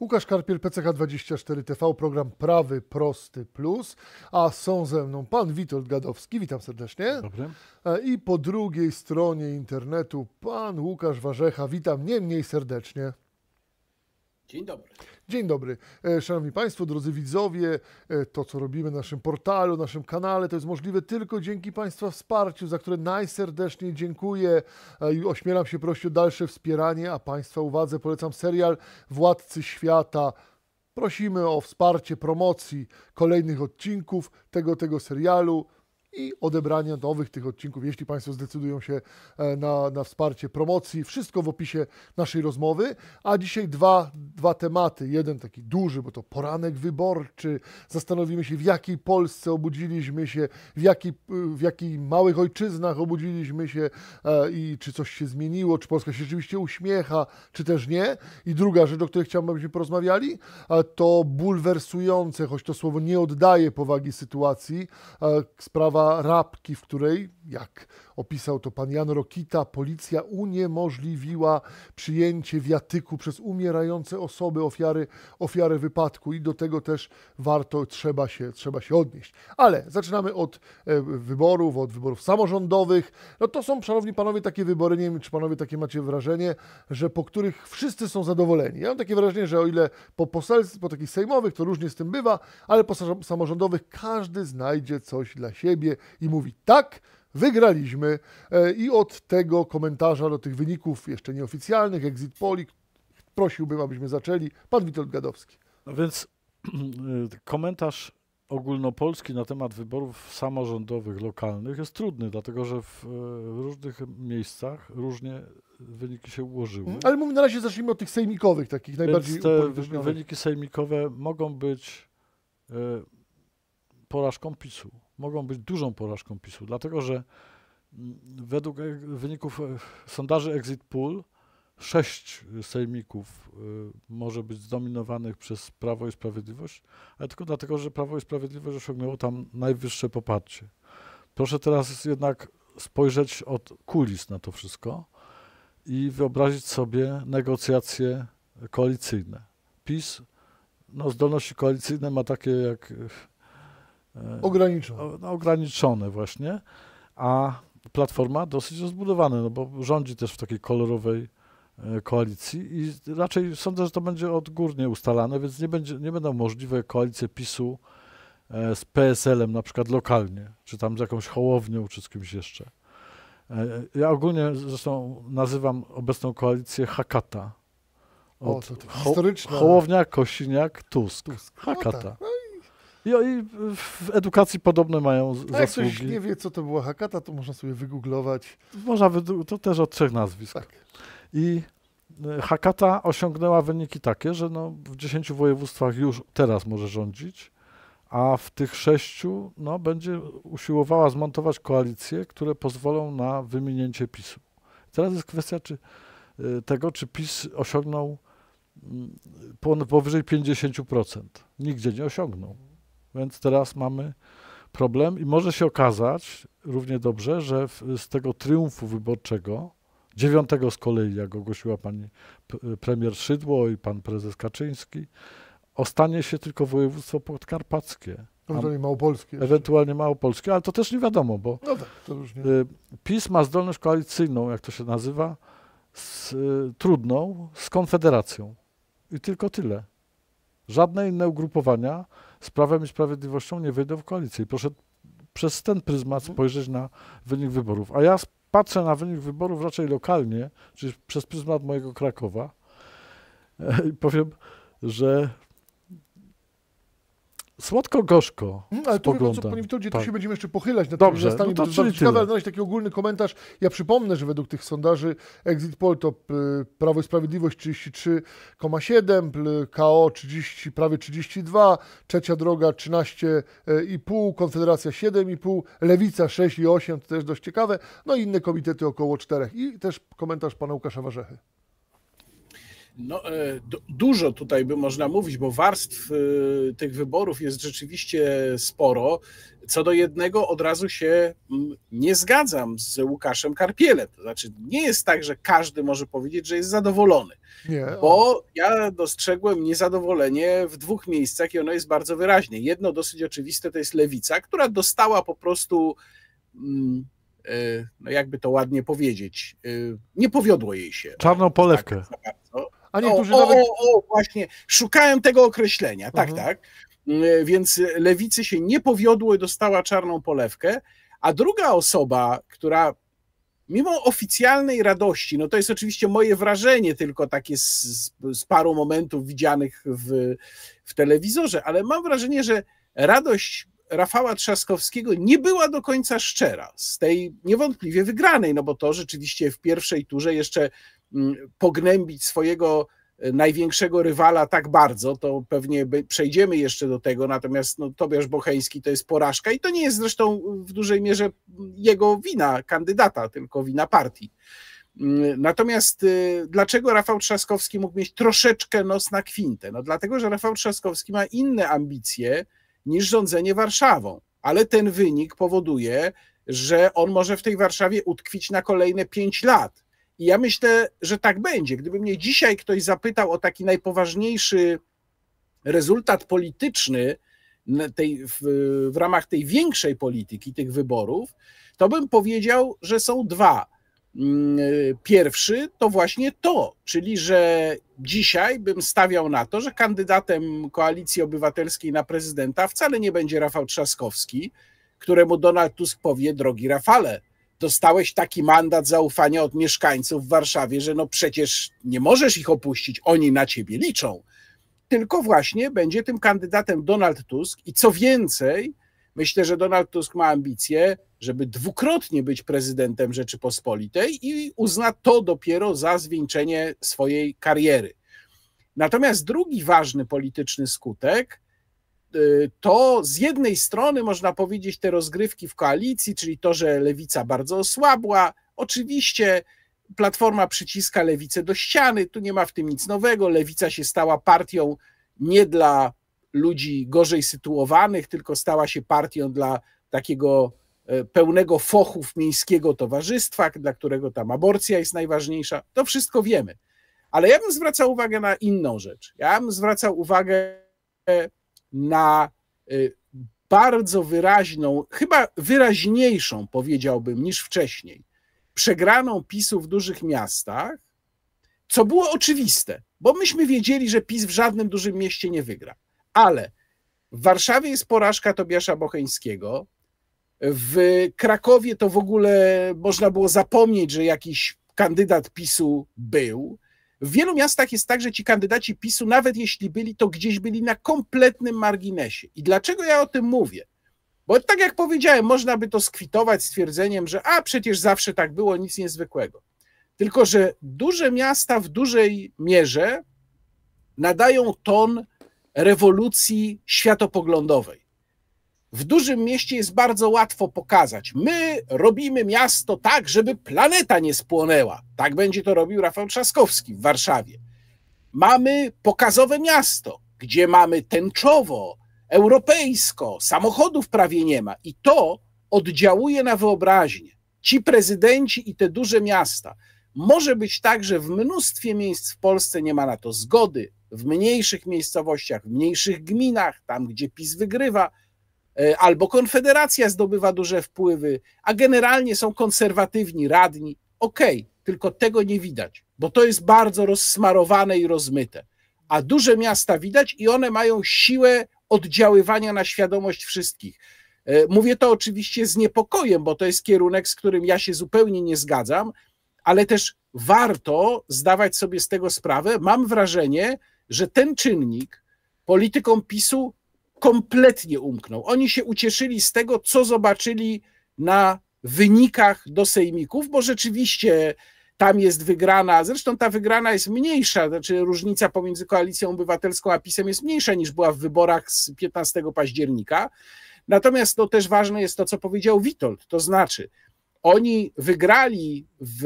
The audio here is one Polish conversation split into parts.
Łukasz Karpiel, PCH24 TV, program Prawy Prosty Plus, a są ze mną pan Witold Gadowski, witam serdecznie. Dobrze. I po drugiej stronie internetu pan Łukasz Warzecha, witam nie mniej serdecznie. Dzień dobry. Dzień dobry. E, szanowni Państwo, drodzy widzowie, e, to co robimy na naszym portalu, naszym kanale, to jest możliwe tylko dzięki Państwa wsparciu, za które najserdecznie dziękuję e, i ośmielam się prosić o dalsze wspieranie, a Państwa uwadze polecam serial Władcy Świata. Prosimy o wsparcie promocji kolejnych odcinków tego, tego serialu i odebranie nowych tych odcinków, jeśli Państwo zdecydują się e, na, na wsparcie promocji. Wszystko w opisie naszej rozmowy. A dzisiaj dwa, dwa tematy. Jeden taki duży, bo to poranek wyborczy. Zastanowimy się, w jakiej Polsce obudziliśmy się, w, jaki, w jakich małych ojczyznach obudziliśmy się e, i czy coś się zmieniło, czy Polska się rzeczywiście uśmiecha, czy też nie. I druga rzecz, o której chciałbym, abyśmy porozmawiali, e, to bulwersujące, choć to słowo nie oddaje powagi sytuacji, sprawa zabawa rabki, w której, jak Opisał to pan Jan Rokita. Policja uniemożliwiła przyjęcie wiatyku przez umierające osoby, ofiary, ofiary wypadku i do tego też warto, trzeba się, trzeba się odnieść. Ale zaczynamy od e, wyborów, od wyborów samorządowych. No to są, szanowni panowie, takie wybory, nie wiem, czy panowie takie macie wrażenie, że po których wszyscy są zadowoleni. Ja mam takie wrażenie, że o ile po poselstw, po takich sejmowych to różnie z tym bywa, ale po samorządowych każdy znajdzie coś dla siebie i mówi tak, wygraliśmy. E, I od tego komentarza do tych wyników jeszcze nieoficjalnych, exit poli, prosiłbym, abyśmy zaczęli. Pan Witold Gadowski. No więc komentarz ogólnopolski na temat wyborów samorządowych, lokalnych jest trudny, dlatego że e, w różnych miejscach różnie wyniki się ułożyły. Ale mówię, na razie zacznijmy od tych sejmikowych, takich Więc najbardziej te wyniki sejmikowe mogą być e, porażką PiSu mogą być dużą porażką PiSu, dlatego że mm, według e, wyników e, sondaży Exit Pool sześć sejmików e, może być zdominowanych przez Prawo i Sprawiedliwość, ale tylko dlatego, że Prawo i Sprawiedliwość osiągnęło tam najwyższe poparcie. Proszę teraz jednak spojrzeć od kulis na to wszystko i wyobrazić sobie negocjacje koalicyjne. PiS no, zdolności koalicyjne ma takie jak E, ograniczone. No, ograniczone właśnie, a Platforma dosyć rozbudowana, no bo rządzi też w takiej kolorowej e, koalicji i raczej sądzę, że to będzie odgórnie ustalane, więc nie, będzie, nie będą możliwe koalicje PiSu e, z PSL-em na przykład lokalnie, czy tam z jakąś Hołownią, czy z kimś jeszcze. Ja ogólnie zresztą nazywam obecną koalicję Hakata. Od o, to, to Ho Hołownia, Kosiniak, Tusk. Tusk. Hakata. No, tak. I, I w edukacji podobne mają z, zasługi. Jak ktoś nie wie, co to była hakata, to można sobie wygooglować. Można, to też od trzech nazwisk. Tak. I e, Hakata osiągnęła wyniki takie, że no w dziesięciu województwach już teraz może rządzić, a w tych sześciu no, będzie usiłowała zmontować koalicje, które pozwolą na wymienięcie PiSu. Teraz jest kwestia czy, e, tego, czy PiS osiągnął mm, powyżej 50%. Nigdzie nie osiągnął. Więc teraz mamy problem i może się okazać równie dobrze, że w, z tego triumfu wyborczego, dziewiątego z kolei, jak ogłosiła pani premier Szydło i pan prezes Kaczyński, ostanie się tylko województwo podkarpackie. Ewentualnie no, małopolskie. Jeszcze. Ewentualnie małopolskie, ale to też nie wiadomo, bo no tak, to y, PiS ma zdolność koalicyjną, jak to się nazywa, z, y, trudną, z Konfederacją. I tylko tyle. Żadne inne ugrupowania z Prawem i Sprawiedliwością nie wejdą w koalicję. I proszę przez ten pryzmat mhm. spojrzeć na wynik wyborów. A ja patrzę na wynik wyborów raczej lokalnie, czyli przez pryzmat mojego Krakowa i powiem, że Słodko-gorzko. Hmm, ale spogląda. to co, panie Witoldzie, tak. tu się będziemy jeszcze pochylać na Dobrze, tymi no to ciekawe znaleźć taki ogólny komentarz. Ja przypomnę, że według tych sondaży Exit Poll to Prawo i Sprawiedliwość 33,7, KO 30, prawie 32, Trzecia Droga 13,5, Konfederacja 7,5, Lewica 6,8, to też dość ciekawe, no i inne komitety około 4. I też komentarz pana Łukasza Warzechy. No, e, dużo tutaj by można mówić, bo warstw e, tych wyborów jest rzeczywiście sporo. Co do jednego od razu się nie zgadzam z Łukaszem Karpielem. To znaczy, nie jest tak, że każdy może powiedzieć, że jest zadowolony. Nie. Bo ja dostrzegłem niezadowolenie w dwóch miejscach i ono jest bardzo wyraźne. Jedno dosyć oczywiste to jest lewica, która dostała po prostu. Mm, e, no jakby to ładnie powiedzieć, nie powiodło jej się. Czarną polewkę. Tak, a niektórzy o, nawet... O, o, właśnie, szukałem tego określenia, tak, mhm. tak, tak. Więc lewicy się nie powiodło i dostała czarną polewkę, a druga osoba, która mimo oficjalnej radości, no to jest oczywiście moje wrażenie, tylko takie z, z, paru momentów widzianych w, w telewizorze, ale mam wrażenie, że radość Rafała Trzaskowskiego nie była do końca szczera z tej niewątpliwie wygranej, no bo to rzeczywiście w pierwszej turze jeszcze pognębić swojego e, największego rywala tak bardzo, to pewnie przejdziemy jeszcze do tego, natomiast no, Tobiasz Bocheński to jest porażka i to nie jest zresztą w dużej mierze jego wina kandydata, tylko wina partii. Natomiast e, dlaczego Rafał Trzaskowski mógł mieć troszeczkę nos na kwintę? No dlatego, że Rafał Trzaskowski ma inne ambicje niż rządzenie Warszawą, ale ten wynik powoduje, że on może w tej Warszawie utkwić na kolejne pięć lat i ja myślę, że tak będzie. Gdyby mnie dzisiaj ktoś zapytał o taki najpoważniejszy rezultat polityczny tej, w, w ramach tej większej polityki, tych wyborów, to bym powiedział, że są dwa. Mm, pierwszy to właśnie to, czyli że dzisiaj bym stawiał na to, że kandydatem koalicji obywatelskiej na prezydenta wcale nie będzie Rafał Trzaskowski, któremu Donald Tusk powie: Drogi Rafale, dostałeś taki mandat zaufania od mieszkańców w Warszawie, że no przecież nie możesz ich opuścić, oni na ciebie liczą. Tylko właśnie będzie tym kandydatem Donald Tusk i co więcej, myślę, że Donald Tusk ma ambicje, żeby dwukrotnie być prezydentem Rzeczypospolitej i uzna to dopiero za zwieńczenie swojej kariery. Natomiast drugi ważny polityczny skutek Y, to z jednej strony można powiedzieć te rozgrywki w koalicji, czyli to, że lewica bardzo osłabła, oczywiście Platforma przyciska lewicę do ściany, tu nie ma w tym nic nowego. Lewica się stała partią nie dla ludzi gorzej sytuowanych, tylko stała się partią dla takiego e, pełnego fochów miejskiego towarzystwa, dla którego tam aborcja jest najważniejsza. To wszystko wiemy. Ale ja bym zwracał uwagę na inną rzecz. Ja bym zwracał uwagę na y, bardzo wyraźną, chyba wyraźniejszą, powiedziałbym, niż wcześniej, przegraną PiSu w dużych miastach, co było oczywiste, bo myśmy wiedzieli, że PiS w żadnym dużym mieście nie wygra. Ale w Warszawie jest porażka Tobiasza Bocheńskiego, w Krakowie to w ogóle można było zapomnieć, że jakiś kandydat PiSu był. W wielu miastach jest tak, że ci kandydaci PiSu, nawet jeśli byli, to gdzieś byli na kompletnym marginesie. I dlaczego ja o tym mówię? Bo tak jak powiedziałem, można by to skwitować stwierdzeniem, że a przecież zawsze tak było, nic niezwykłego. Tylko, że duże miasta w dużej mierze nadają ton rewolucji światopoglądowej w dużym mieście jest bardzo łatwo pokazać. My robimy miasto tak, żeby planeta nie spłonęła. Tak będzie to robił Rafał Trzaskowski w Warszawie. Mamy pokazowe miasto, gdzie mamy tęczowo, europejsko, samochodów prawie nie ma. I to oddziałuje na wyobraźnię. Ci prezydenci i te duże miasta. Może być tak, że w mnóstwie miejsc w Polsce nie ma na to zgody, w mniejszych miejscowościach, w mniejszych gminach, tam gdzie PiS wygrywa E, albo Konfederacja zdobywa duże wpływy, a generalnie są konserwatywni, radni. Okej, okay, tylko tego nie widać, bo to jest bardzo rozsmarowane i rozmyte. A duże miasta widać i one mają siłę oddziaływania na świadomość wszystkich. E, mówię to oczywiście z niepokojem, bo to jest kierunek, z którym ja się zupełnie nie zgadzam, ale też warto zdawać sobie z tego sprawę. Mam wrażenie, że ten czynnik politykom PiSu kompletnie umknął. Oni się ucieszyli z tego, co zobaczyli na wynikach do sejmików, bo rzeczywiście tam jest wygrana, zresztą ta wygrana jest mniejsza, znaczy różnica pomiędzy Koalicją Obywatelską a PiSem jest mniejsza niż była w wyborach z 15 października. Natomiast to no, też ważne jest to, co powiedział Witold, to znaczy oni wygrali w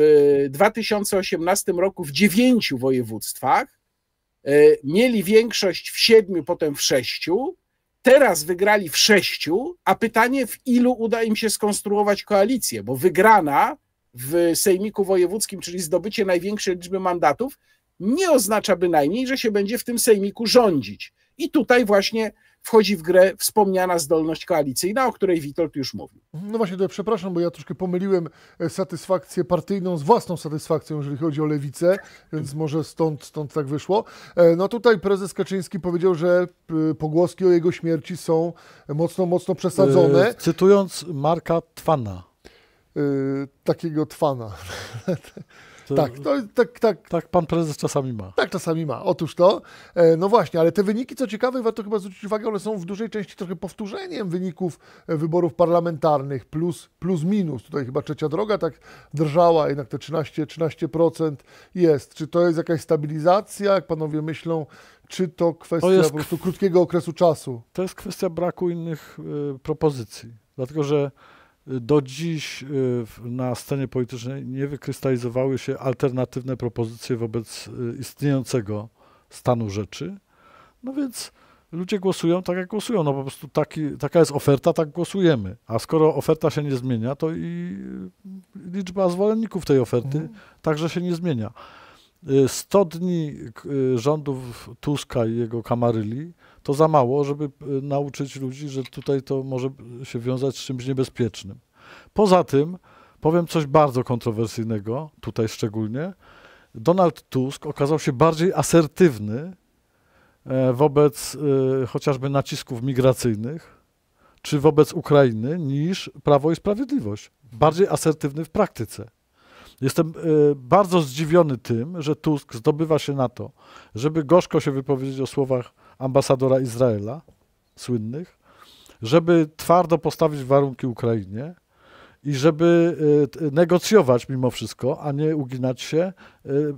2018 roku w dziewięciu województwach, e, mieli większość w siedmiu, potem w sześciu, Teraz wygrali w sześciu, a pytanie, w ilu uda im się skonstruować koalicję, bo wygrana w Sejmiku Wojewódzkim, czyli zdobycie największej liczby mandatów, nie oznacza bynajmniej, że się będzie w tym Sejmiku rządzić. I tutaj właśnie wchodzi w grę wspomniana zdolność koalicyjna, o której Witold już mówił. No właśnie, to przepraszam, bo ja troszkę pomyliłem e, satysfakcję partyjną z własną satysfakcją, jeżeli chodzi o lewicę, więc może stąd, stąd tak wyszło. E, no tutaj prezes Kaczyński powiedział, że e, pogłoski o jego śmierci są mocno, mocno przesadzone. Cytując Marka Twana. Takiego Twana. To, tak, to, tak, tak. Tak pan prezes czasami ma. Tak czasami ma, otóż to. E, no właśnie, ale te wyniki, co ciekawe, warto chyba zwrócić uwagę, one są w dużej części trochę powtórzeniem wyników e, wyborów parlamentarnych, plus, plus minus. Tutaj chyba trzecia droga tak drżała, jednak te 13, 13% jest. Czy to jest jakaś stabilizacja, jak panowie myślą, czy to kwestia to jest, po prostu krótkiego okresu czasu? To jest kwestia braku innych y, propozycji, dlatego że do dziś y, na scenie politycznej nie wykrystalizowały się alternatywne propozycje wobec y, istniejącego stanu rzeczy. No więc ludzie głosują tak, jak głosują. No po prostu taki, taka jest oferta, tak głosujemy. A skoro oferta się nie zmienia, to i y, liczba zwolenników tej oferty mhm. także się nie zmienia. 100 y, dni y, rządów Tuska i jego kamaryli to za mało, żeby y, nauczyć ludzi, że tutaj to może się wiązać z czymś niebezpiecznym. Poza tym powiem coś bardzo kontrowersyjnego, tutaj szczególnie. Donald Tusk okazał się bardziej asertywny e, wobec e, chociażby nacisków migracyjnych czy wobec Ukrainy niż Prawo i Sprawiedliwość. Bardziej asertywny w praktyce. Jestem e, bardzo zdziwiony tym, że Tusk zdobywa się na to, żeby gorzko się wypowiedzieć o słowach ambasadora Izraela, słynnych, żeby twardo postawić warunki Ukrainie i żeby e, negocjować mimo wszystko, a nie uginać się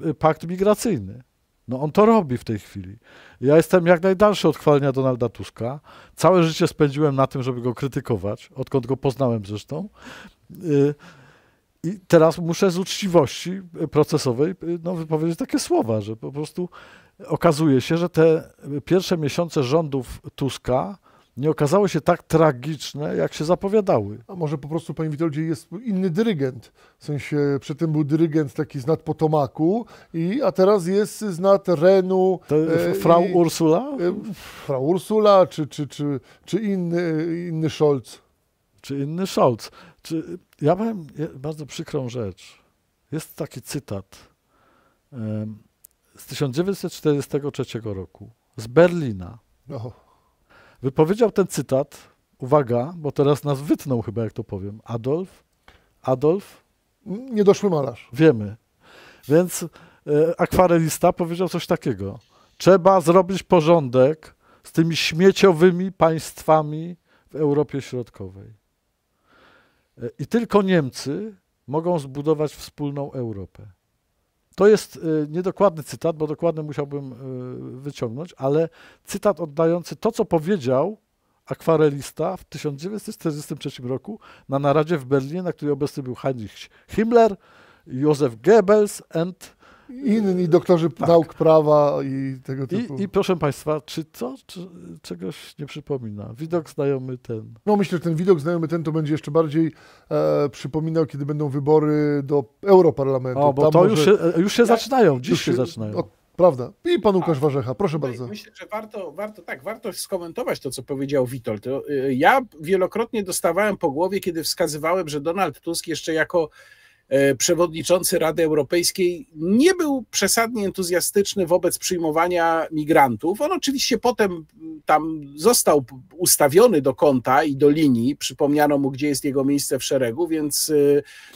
e, pakt migracyjny. No on to robi w tej chwili. Ja jestem jak najdalszy od chwalenia Donalda Tuska. Całe życie spędziłem na tym, żeby go krytykować, odkąd go poznałem zresztą. I teraz muszę z uczciwości e, procesowej e, no, wypowiedzieć takie słowa, że po prostu okazuje się, że te pierwsze miesiące rządów Tuska nie okazały się tak tragiczne, jak się zapowiadały. A może po prostu, panie Witoldzie, jest inny dyrygent. W sensie, przedtem był dyrygent taki z nad Potomaku, i, a teraz jest z nad Renu. To, e, frau i, Ursula? E, frau Ursula, czy, czy, czy, czy inny, inny Scholz. Czy inny Scholz. Czy, ja powiem bardzo przykrą rzecz. Jest taki cytat z 1943 roku, z Berlina. Oh. Wypowiedział ten cytat, uwaga, bo teraz nas wytnął chyba, jak to powiem, Adolf. Adolf? Niedoszły malarz. Wiemy. Więc e, akwarelista powiedział coś takiego. Trzeba zrobić porządek z tymi śmieciowymi państwami w Europie Środkowej. I tylko Niemcy mogą zbudować wspólną Europę. To jest y, niedokładny cytat, bo dokładny musiałbym y, wyciągnąć, ale cytat oddający to, co powiedział akwarelista w 1943 roku na naradzie w Berlinie, na której obecny był Heinrich Himmler, Józef Goebbels and inni doktorzy tak. nauk prawa i tego typu. I, i proszę Państwa, czy to czy, czegoś nie przypomina? Widok znajomy ten. No myślę, że ten widok znajomy ten to będzie jeszcze bardziej e, przypominał, kiedy będą wybory do Europarlamentu. O, bo Tam to może... E, już, się, już się ja, zaczynają, dziś się, się zaczynają. O, Prawda. I pan Łukasz Warzecha, proszę no bardzo. Myślę, że warto, warto, tak, warto skomentować to, co powiedział Witold. Y, ja wielokrotnie dostawałem po głowie, kiedy wskazywałem, że Donald Tusk jeszcze jako E, przewodniczący Rady Europejskiej nie był przesadnie entuzjastyczny wobec przyjmowania migrantów. On oczywiście potem tam został ustawiony do konta i do linii, przypomniano mu, gdzie jest jego miejsce w szeregu, więc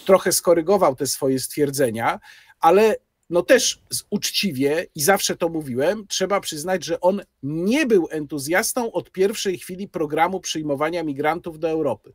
e, trochę skorygował te swoje stwierdzenia, ale no też uczciwie i zawsze to mówiłem, trzeba przyznać, że on nie był entuzjastą od pierwszej chwili programu przyjmowania migrantów do Europy.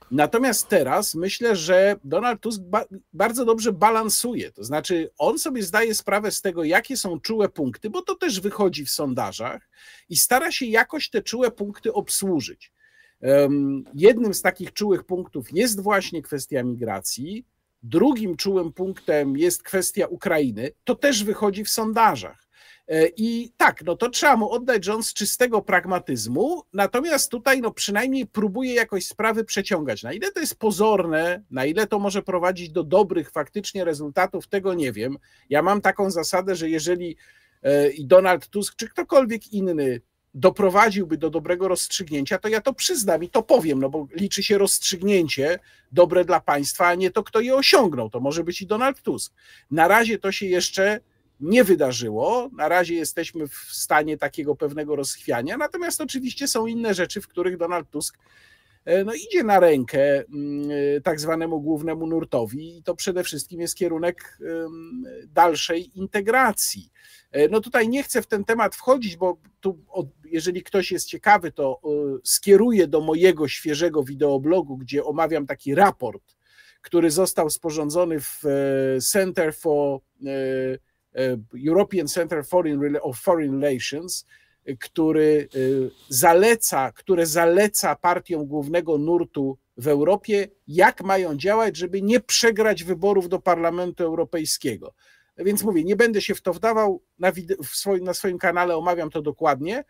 Tak. Natomiast teraz myślę, że Donald Tusk ba bardzo dobrze balansuje. To znaczy, on sobie zdaje sprawę z tego, jakie są czułe punkty, bo to też wychodzi w sondażach i stara się jakoś te czułe punkty obsłużyć. Um, jednym z takich czułych punktów jest właśnie kwestia migracji. Drugim czułym punktem jest kwestia Ukrainy. To też wychodzi w sondażach. E, I tak, no to trzeba mu oddać, że on z czystego pragmatyzmu, natomiast tutaj no przynajmniej próbuje jakoś sprawy przeciągać. Na ile to jest pozorne, na ile to może prowadzić do dobrych faktycznie rezultatów, tego nie wiem. Ja mam taką zasadę, że jeżeli e, i Donald Tusk, czy ktokolwiek inny doprowadziłby do dobrego rozstrzygnięcia, to ja to przyznam i to powiem, no bo liczy się rozstrzygnięcie dobre dla państwa, a nie to, kto je osiągnął. To może być i Donald Tusk. Na razie to się jeszcze nie wydarzyło. Na razie jesteśmy w stanie takiego pewnego rozchwiania, natomiast oczywiście są inne rzeczy, w których Donald Tusk e, no, idzie na rękę mm, e, tak zwanemu głównemu nurtowi i to przede wszystkim jest kierunek dalszej integracji. E, no tutaj nie chcę w ten temat wchodzić, bo tu, jeżeli ktoś jest ciekawy, to skieruję do mojego świeżego wideoblogu, gdzie omawiam taki raport, który został sporządzony w Center for E, European Center Foreign, of Foreign Relations, e, który e, zaleca, które zaleca partiom głównego nurtu w Europie, jak mają działać, żeby nie przegrać wyborów do Parlamentu Europejskiego. Więc mówię, nie będę się w to wdawał, na, swoim, na swoim kanale omawiam to dokładnie,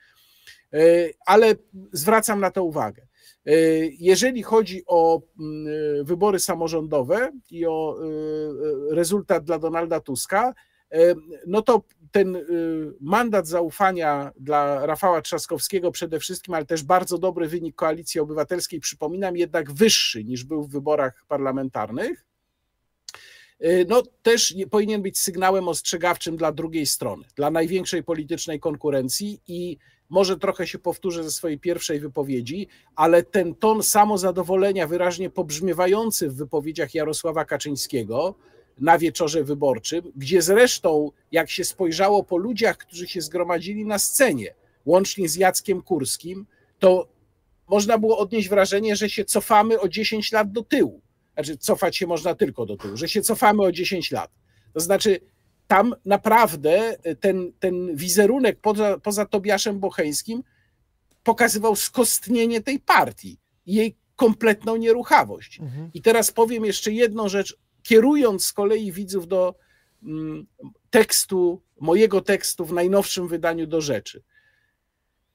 ale zwracam na to uwagę. Jeżeli chodzi o mm, wybory samorządowe i o rezultat dla Donalda Tuska, no to ten y, mandat zaufania dla Rafała Trzaskowskiego przede wszystkim, ale też bardzo dobry wynik koalicji obywatelskiej, przypominam, jednak wyższy niż był w wyborach parlamentarnych, y, no też powinien być sygnałem ostrzegawczym dla drugiej strony, dla największej politycznej konkurencji i może trochę się powtórzę ze swojej pierwszej wypowiedzi, ale ten ton samozadowolenia wyraźnie pobrzmiewający w wypowiedziach Jarosława Kaczyńskiego, na wieczorze wyborczym, gdzie zresztą, jak się spojrzało po ludziach, którzy się zgromadzili na scenie, łącznie z Jackiem Kurskim, to można było odnieść wrażenie, że się cofamy o 10 lat do tyłu. Znaczy, cofać się można tylko do tyłu, że się cofamy o 10 lat. To znaczy, tam naprawdę e, ten, ten wizerunek poza, poza Tobiaszem Bocheńskim pokazywał skostnienie tej partii i jej kompletną nieruchawość. Mhm. I teraz powiem jeszcze jedną rzecz kierując z kolei widzów do mm, tekstu, mojego tekstu w najnowszym wydaniu do rzeczy.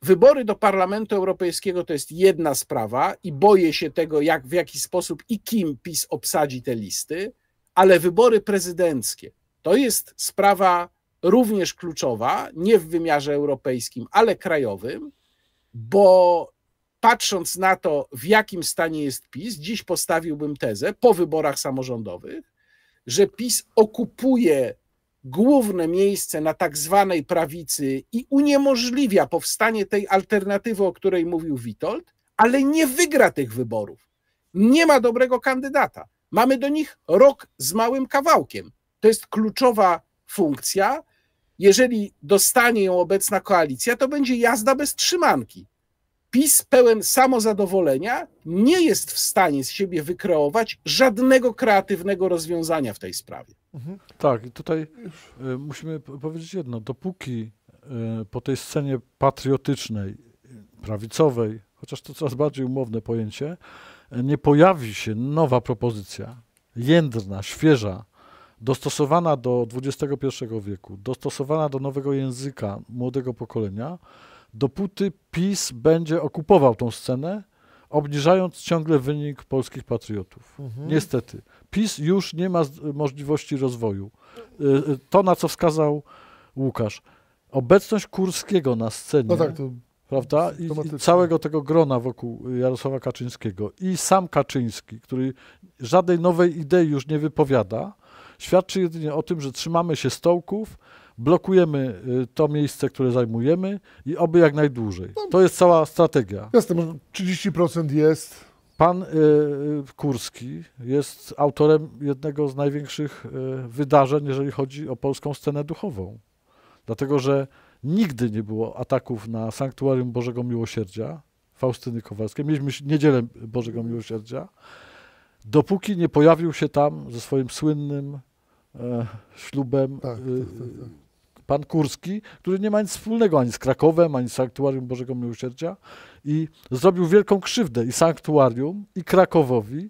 Wybory do Parlamentu Europejskiego to jest jedna sprawa i boję się tego, jak, w jaki sposób i kim PiS obsadzi te listy, ale wybory prezydenckie to jest sprawa również kluczowa, nie w wymiarze europejskim, ale krajowym, bo patrząc na to, w jakim stanie jest PiS, dziś postawiłbym tezę po wyborach samorządowych, że PiS okupuje główne miejsce na tak zwanej prawicy i uniemożliwia powstanie tej alternatywy, o której mówił Witold, ale nie wygra tych wyborów. Nie ma dobrego kandydata. Mamy do nich rok z małym kawałkiem. To jest kluczowa funkcja. Jeżeli dostanie ją obecna koalicja, to będzie jazda bez trzymanki. PiS pełen samozadowolenia nie jest w stanie z siebie wykreować żadnego kreatywnego rozwiązania w tej sprawie. Mhm. Tak, i tutaj e, musimy powiedzieć jedno. Dopóki e, po tej scenie patriotycznej, prawicowej, chociaż to coraz bardziej umowne pojęcie, e, nie pojawi się nowa propozycja, jędrna, świeża, dostosowana do XXI wieku, dostosowana do nowego języka młodego pokolenia, dopóty PiS będzie okupował tą scenę, obniżając ciągle wynik polskich patriotów. Mhm. Niestety. PiS już nie ma możliwości rozwoju. Y, y, to, na co wskazał Łukasz. Obecność Kurskiego na scenie. No tak, to prawda? I, I, całego tego grona wokół Jarosława Kaczyńskiego i sam Kaczyński, który żadnej nowej idei już nie wypowiada, świadczy jedynie o tym, że trzymamy się stołków, blokujemy y, to miejsce, które zajmujemy i oby jak najdłużej. No. To jest cała strategia. Jasne, 30% jest. Pan y, Kurski jest autorem jednego z największych y, wydarzeń, jeżeli chodzi o polską scenę duchową. Dlatego, że nigdy nie było ataków na Sanktuarium Bożego Miłosierdzia Faustyny Kowalskiej. Mieliśmy Niedzielę Bożego Miłosierdzia. Dopóki nie pojawił się tam ze swoim słynnym e, ślubem tak, tak, tak, tak pan Kurski, który nie ma nic wspólnego ani z Krakowem, ani z Sanktuarium Bożego Miłosierdzia i zrobił wielką krzywdę i Sanktuarium, i Krakowowi,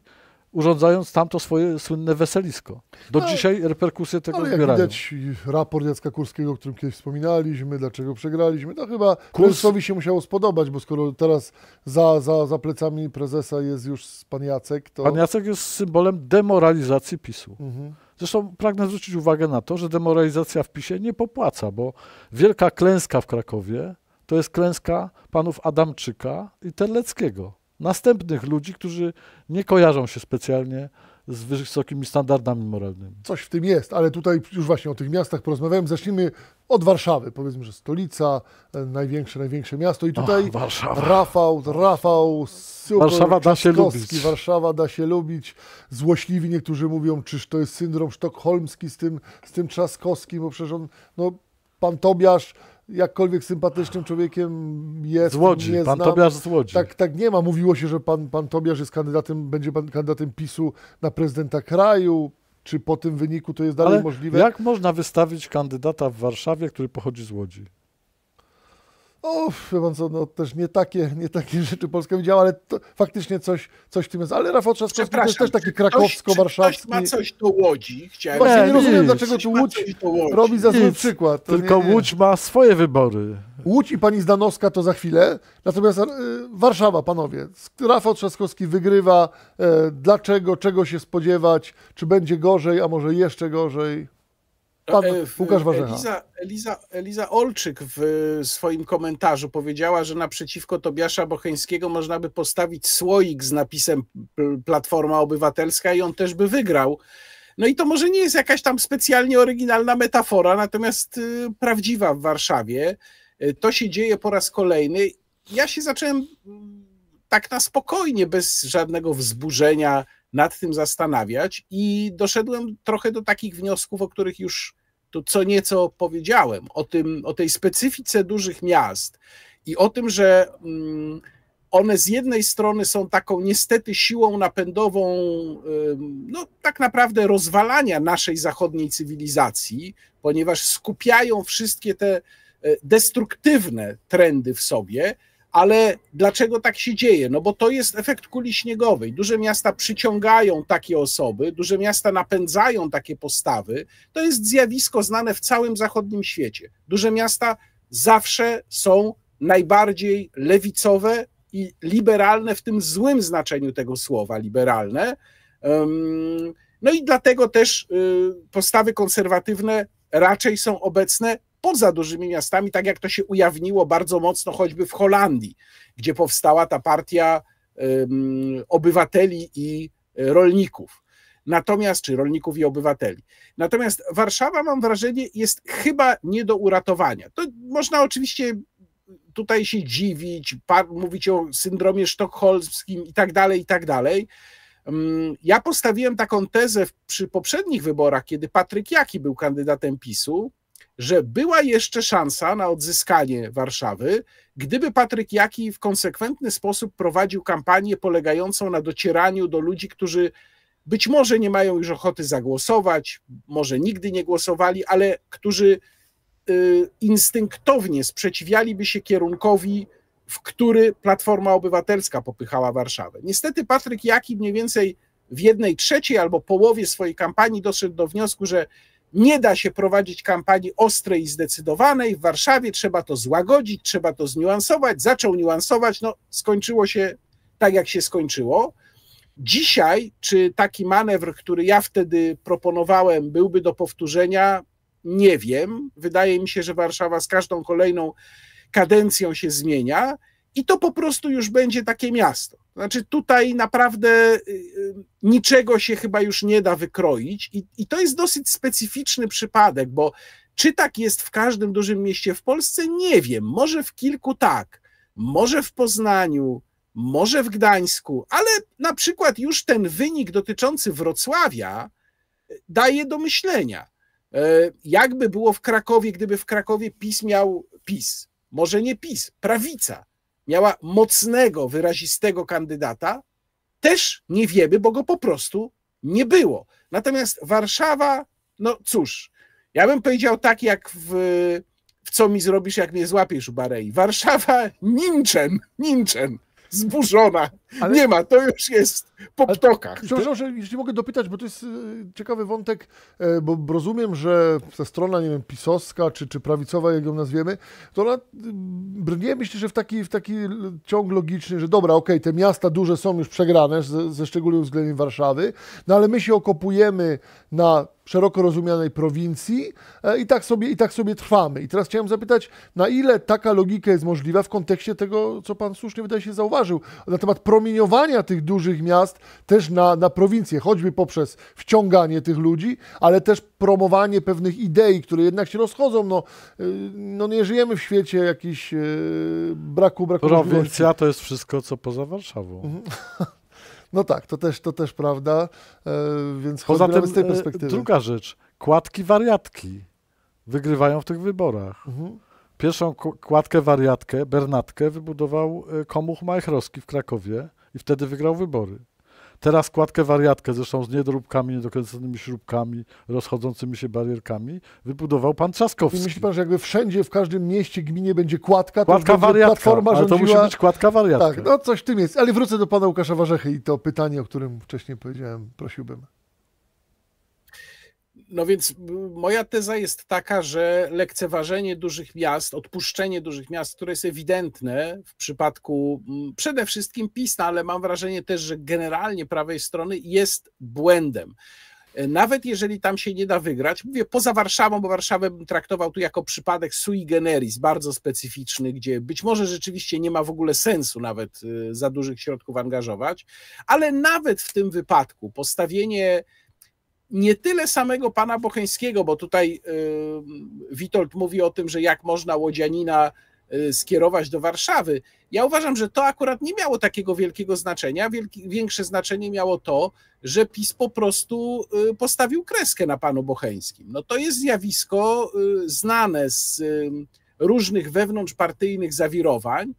urządzając tamto swoje słynne weselisko. Do no, dzisiaj reperkusje tego ale odbierają. Jak widać raport Jacka Kurskiego, o którym kiedyś wspominaliśmy, dlaczego przegraliśmy, to chyba Kursowi się musiało spodobać, bo skoro teraz za, za, za plecami prezesa jest już pan Jacek, to... Pan Jacek jest symbolem demoralizacji PiSu. Mhm. Zresztą pragnę zwrócić uwagę na to, że demoralizacja w PiSie nie popłaca, bo wielka klęska w Krakowie to jest klęska panów Adamczyka i Terleckiego. Następnych ludzi, którzy nie kojarzą się specjalnie z wysokimi standardami moralnymi. Coś w tym jest, ale tutaj już właśnie o tych miastach porozmawiałem. Zacznijmy od Warszawy, powiedzmy, że stolica, e, największe, największe miasto i tutaj Warszawa. Rafał, Rafał, super, Warszawa da się lubić. Warszawa da się lubić. Złośliwi niektórzy mówią, czyż to jest syndrom sztokholmski z tym, z tym Trzaskowskim, bo przecież on, no, pan Tobiasz jakkolwiek sympatycznym człowiekiem jest. Złodzi, nie pan znam. Tobiasz Złodzi. Tak, tak nie ma. Mówiło się, że pan, pan Tobiasz jest kandydatem, będzie pan kandydatem PiSu na prezydenta kraju. Czy po tym wyniku to jest dalej Ale możliwe? Jak można wystawić kandydata w Warszawie, który pochodzi z Łodzi? O, pan co, no też nie takie, nie takie rzeczy Polska widziała, ale to, faktycznie coś, coś w tym jest. Ale Rafał Trzaskowski to jest też taki krakowsko-warszawski. Ktoś ma coś do Łodzi, chciałem... Właśnie nie, nie rozumiem, dlaczego tu Łódź robi za zły przykład. To Tylko nie, Łódź ma swoje wybory. Łódź i pani Zdanowska to za chwilę. Natomiast y, Warszawa, panowie, Rafał Trzaskowski wygrywa. Y, dlaczego, czego się spodziewać, czy będzie gorzej, a może jeszcze gorzej? Pan e, e, Łukasz Warzecha. Eliza, Eliza, Eliza Olczyk w swoim komentarzu powiedziała, że naprzeciwko Tobiasza Bocheńskiego można by postawić słoik z napisem Platforma Obywatelska i on też by wygrał. No i to może nie jest jakaś tam specjalnie oryginalna metafora, natomiast y, prawdziwa w Warszawie. Y, to się dzieje po raz kolejny. Ja się zacząłem mm, tak na spokojnie, bez żadnego wzburzenia nad tym zastanawiać i doszedłem trochę do takich wniosków, o których już tu co nieco powiedziałem, o, tym, o tej specyfice dużych miast i o tym, że mm, one z jednej strony są taką niestety siłą napędową, no tak naprawdę rozwalania naszej zachodniej cywilizacji, ponieważ skupiają wszystkie te e, destruktywne trendy w sobie, ale dlaczego tak się dzieje? No bo to jest efekt kuli śniegowej. Duże miasta przyciągają takie osoby, duże miasta napędzają takie postawy. To jest zjawisko znane w całym zachodnim świecie. Duże miasta zawsze są najbardziej lewicowe i liberalne w tym złym znaczeniu tego słowa liberalne. No i dlatego też y, postawy konserwatywne raczej są obecne poza dużymi miastami, tak jak to się ujawniło bardzo mocno choćby w Holandii, gdzie powstała ta partia obywateli i rolników. Natomiast, czy rolników i obywateli. Natomiast Warszawa, mam wrażenie, jest chyba nie do uratowania. To można oczywiście tutaj się dziwić, mówić o syndromie sztokholmskim i tak dalej, i tak dalej. Ja postawiłem taką tezę przy poprzednich wyborach, kiedy Patryk Jaki był kandydatem PiSu, że była jeszcze szansa na odzyskanie Warszawy, gdyby Patryk Jaki w konsekwentny sposób prowadził kampanię polegającą na docieraniu do ludzi, którzy być może nie mają już ochoty zagłosować, może nigdy nie głosowali, ale którzy y, instynktownie sprzeciwialiby się kierunkowi, w który Platforma Obywatelska popychała Warszawę. Niestety Patryk Jaki mniej więcej w jednej trzeciej albo połowie swojej kampanii doszedł do wniosku, że nie da się prowadzić kampanii ostrej i zdecydowanej. W Warszawie trzeba to złagodzić, trzeba to zniuansować. Zaczął niuansować, no skończyło się tak, jak się skończyło. Dzisiaj, czy taki manewr, który ja wtedy proponowałem, byłby do powtórzenia, nie wiem. Wydaje mi się, że Warszawa z każdą kolejną kadencją się zmienia i to po prostu już będzie takie miasto. Znaczy, tutaj naprawdę y, y, niczego się chyba już nie da wykroić, i, i to jest dosyć specyficzny przypadek, bo czy tak jest w każdym dużym mieście w Polsce? Nie wiem. Może w kilku tak, może w Poznaniu, może w Gdańsku, ale na przykład już ten wynik dotyczący Wrocławia y, daje do myślenia. E, jakby było w Krakowie, gdyby w Krakowie PiS miał PiS, może nie PiS, prawica, miała mocnego, wyrazistego kandydata, też nie wiemy, bo go po prostu nie było. Natomiast Warszawa, no cóż, ja bym powiedział tak jak w, w co mi zrobisz, jak mnie złapiesz u Barei. Warszawa ninczem, ninczem, zburzona, ale... Nie ma, to już jest po ptokach. Przepraszam, że jeśli mogę dopytać, bo to jest e, ciekawy wątek, e, bo rozumiem, że ta strona, nie wiem, pisowska czy, czy prawicowa, jak ją nazwiemy, to ona mm, brnie, myślę, że w taki, w taki ciąg logiczny, że dobra, okej, okay, te miasta duże są już przegrane, ze, ze szczególnym względem Warszawy, no ale my się okopujemy na szeroko rozumianej prowincji e, i tak, sobie, i tak sobie trwamy. I teraz chciałem zapytać, na ile taka logika jest możliwa w kontekście tego, co pan słusznie wydaje się zauważył, na temat prom promieniowania tych dużych miast też na, na prowincje, choćby poprzez wciąganie tych ludzi, ale też promowanie pewnych idei, które jednak się rozchodzą. No, y, no nie żyjemy w świecie jakiś y, braku, braku Prowincja to jest wszystko, co poza Warszawą. Mhm. No tak, to też, to też prawda, e, więc Poza tym, z tej e, perspektywy. Druga rzecz, kładki wariatki wygrywają w tych wyborach. Mhm. Pierwszą kładkę wariatkę, Bernatkę, wybudował e, komuch Majchrowski w Krakowie i wtedy wygrał wybory. Teraz kładkę wariatkę, zresztą z niedoróbkami, niedokręconymi śrubkami, rozchodzącymi się barierkami, wybudował pan Trzaskowski. I myśli pan, że jakby wszędzie, w każdym mieście, gminie będzie kładka, kładka to wariatka, platforma ale rządziła... to musi być kładka wariatka. Tak, no coś w tym jest. Ale wrócę do pana Łukasza Warzechy i to pytanie, o którym wcześniej powiedziałem, prosiłbym. No więc moja teza jest taka, że lekceważenie dużych miast, odpuszczenie dużych miast, które jest ewidentne w przypadku przede wszystkim PiS, no ale mam wrażenie też, że generalnie prawej strony jest błędem. E, nawet jeżeli tam się nie da wygrać, mówię poza Warszawą, bo Warszawę bym traktował tu jako przypadek sui generis, bardzo specyficzny, gdzie być może rzeczywiście nie ma w ogóle sensu nawet e, za dużych środków angażować, ale nawet w tym wypadku postawienie nie tyle samego pana Bocheńskiego, bo tutaj y, Witold mówi o tym, że jak można Łodzianina y, skierować do Warszawy. Ja uważam, że to akurat nie miało takiego wielkiego znaczenia. Wielki, większe znaczenie miało to, że PiS po prostu y, postawił kreskę na panu Bocheńskim. No to jest zjawisko znane z różnych wewnątrzpartyjnych zawirowań.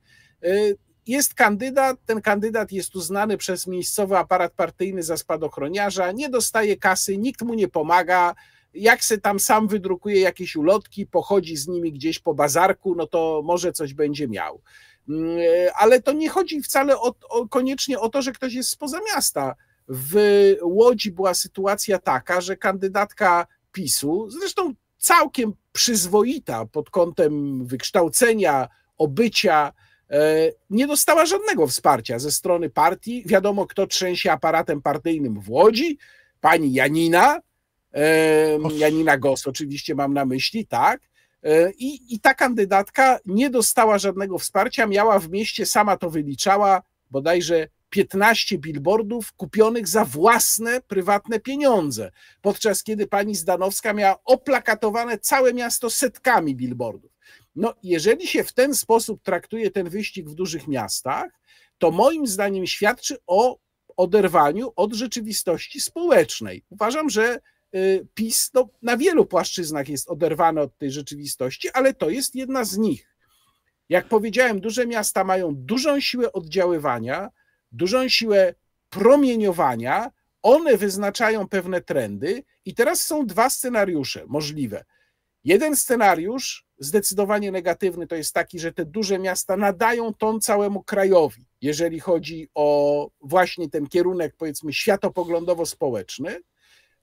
Jest kandydat, ten kandydat jest uznany przez miejscowy aparat partyjny za spadochroniarza, nie dostaje kasy, nikt mu nie pomaga, jak se tam sam wydrukuje jakieś ulotki, pochodzi z nimi gdzieś po bazarku, no to może coś będzie miał. Mm, ale to nie chodzi wcale o, o, koniecznie o to, że ktoś jest spoza miasta. W Łodzi była sytuacja taka, że kandydatka PiSu, zresztą całkiem przyzwoita pod kątem wykształcenia, obycia, E, nie dostała żadnego wsparcia ze strony partii. Wiadomo, kto trzęsie aparatem partyjnym w Łodzi, pani Janina, Janina Gos oczywiście mam na myśli, tak. E, I, I ta kandydatka nie dostała żadnego wsparcia, miała w mieście, sama to wyliczała, bodajże 15 billboardów kupionych za własne, prywatne pieniądze, podczas kiedy pani Zdanowska miała oplakatowane całe miasto setkami billboardów. No, jeżeli się w ten sposób traktuje ten wyścig w dużych miastach, to moim zdaniem świadczy o oderwaniu od rzeczywistości społecznej. Uważam, że y, PiS no, na wielu płaszczyznach jest oderwany od tej rzeczywistości, ale to jest jedna z nich. Jak powiedziałem, duże miasta mają dużą siłę oddziaływania, dużą siłę promieniowania, one wyznaczają pewne trendy, i teraz są dwa scenariusze możliwe. Jeden scenariusz, zdecydowanie negatywny, to jest taki, że te duże miasta nadają ton całemu krajowi, jeżeli chodzi o właśnie ten kierunek, powiedzmy, światopoglądowo-społeczny.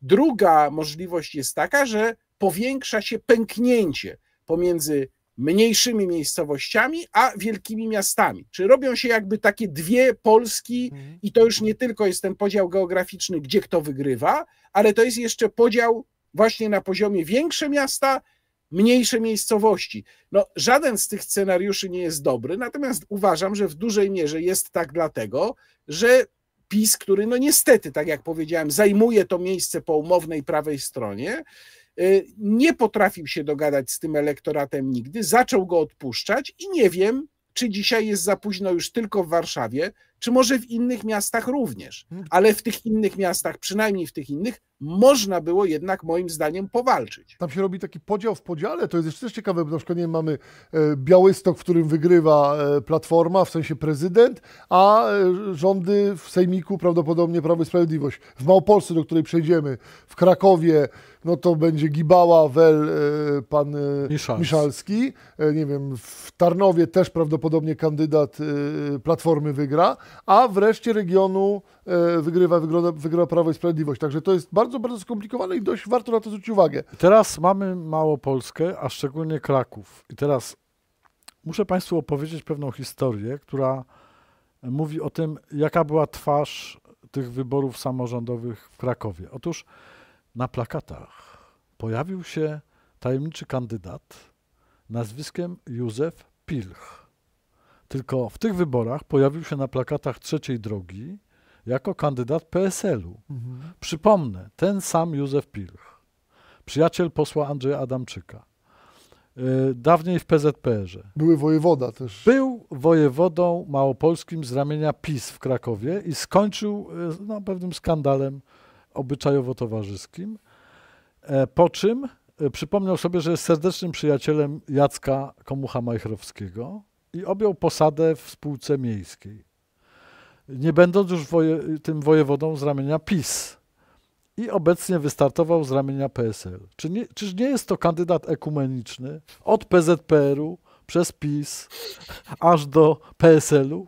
Druga możliwość jest taka, że powiększa się pęknięcie pomiędzy mniejszymi miejscowościami, a wielkimi miastami. Czy robią się jakby takie dwie Polski, mhm. i to już nie tylko jest ten podział geograficzny, gdzie kto wygrywa, ale to jest jeszcze podział właśnie na poziomie większe miasta, mniejsze miejscowości. No, żaden z tych scenariuszy nie jest dobry, natomiast uważam, że w dużej mierze jest tak dlatego, że PiS, który no niestety, tak jak powiedziałem, zajmuje to miejsce po umownej prawej stronie, y, nie potrafił się dogadać z tym elektoratem nigdy, zaczął go odpuszczać i nie wiem, czy dzisiaj jest za późno już tylko w Warszawie, czy może w innych miastach również, hmm. ale w tych innych miastach, przynajmniej w tych innych, można było jednak moim zdaniem powalczyć. Tam się robi taki podział w podziale, to jest też ciekawe, bo na przykład nie wiem, mamy e, Białystok, w którym wygrywa e, Platforma, w sensie prezydent, a e, rządy w Sejmiku prawdopodobnie Prawo i Sprawiedliwość. W Małopolsce, do której przejdziemy, w Krakowie, no to będzie Gibała, Wel, pan Miszalski. Miszalski. Nie wiem, w Tarnowie też prawdopodobnie kandydat Platformy wygra a wreszcie regionu e, wygrywa, wygrywa, wygrywa Prawo i Sprawiedliwość. Także to jest bardzo, bardzo skomplikowane i dość warto na to zwrócić uwagę. Teraz mamy Małopolskę, a szczególnie Kraków. I teraz muszę Państwu opowiedzieć pewną historię, która mówi o tym, jaka była twarz tych wyborów samorządowych w Krakowie. Otóż na plakatach pojawił się tajemniczy kandydat nazwiskiem Józef Pilch. Tylko w tych wyborach pojawił się na plakatach trzeciej drogi jako kandydat PSL-u. Mhm. Przypomnę, ten sam Józef Pilch, przyjaciel posła Andrzeja Adamczyka. Yy, dawniej w PZPR-ze. Były wojewoda też. Był wojewodą małopolskim z ramienia PiS w Krakowie i skończył yy, no, pewnym skandalem obyczajowo-towarzyskim. E, po czym y, przypomniał sobie, że jest serdecznym przyjacielem Jacka Komucha Majchrowskiego i objął posadę w spółce miejskiej, nie będąc już woje, tym wojewodą z ramienia PiS i obecnie wystartował z ramienia PSL. Czy nie, czyż nie jest to kandydat ekumeniczny od PZPR-u przez PiS aż do PSL-u?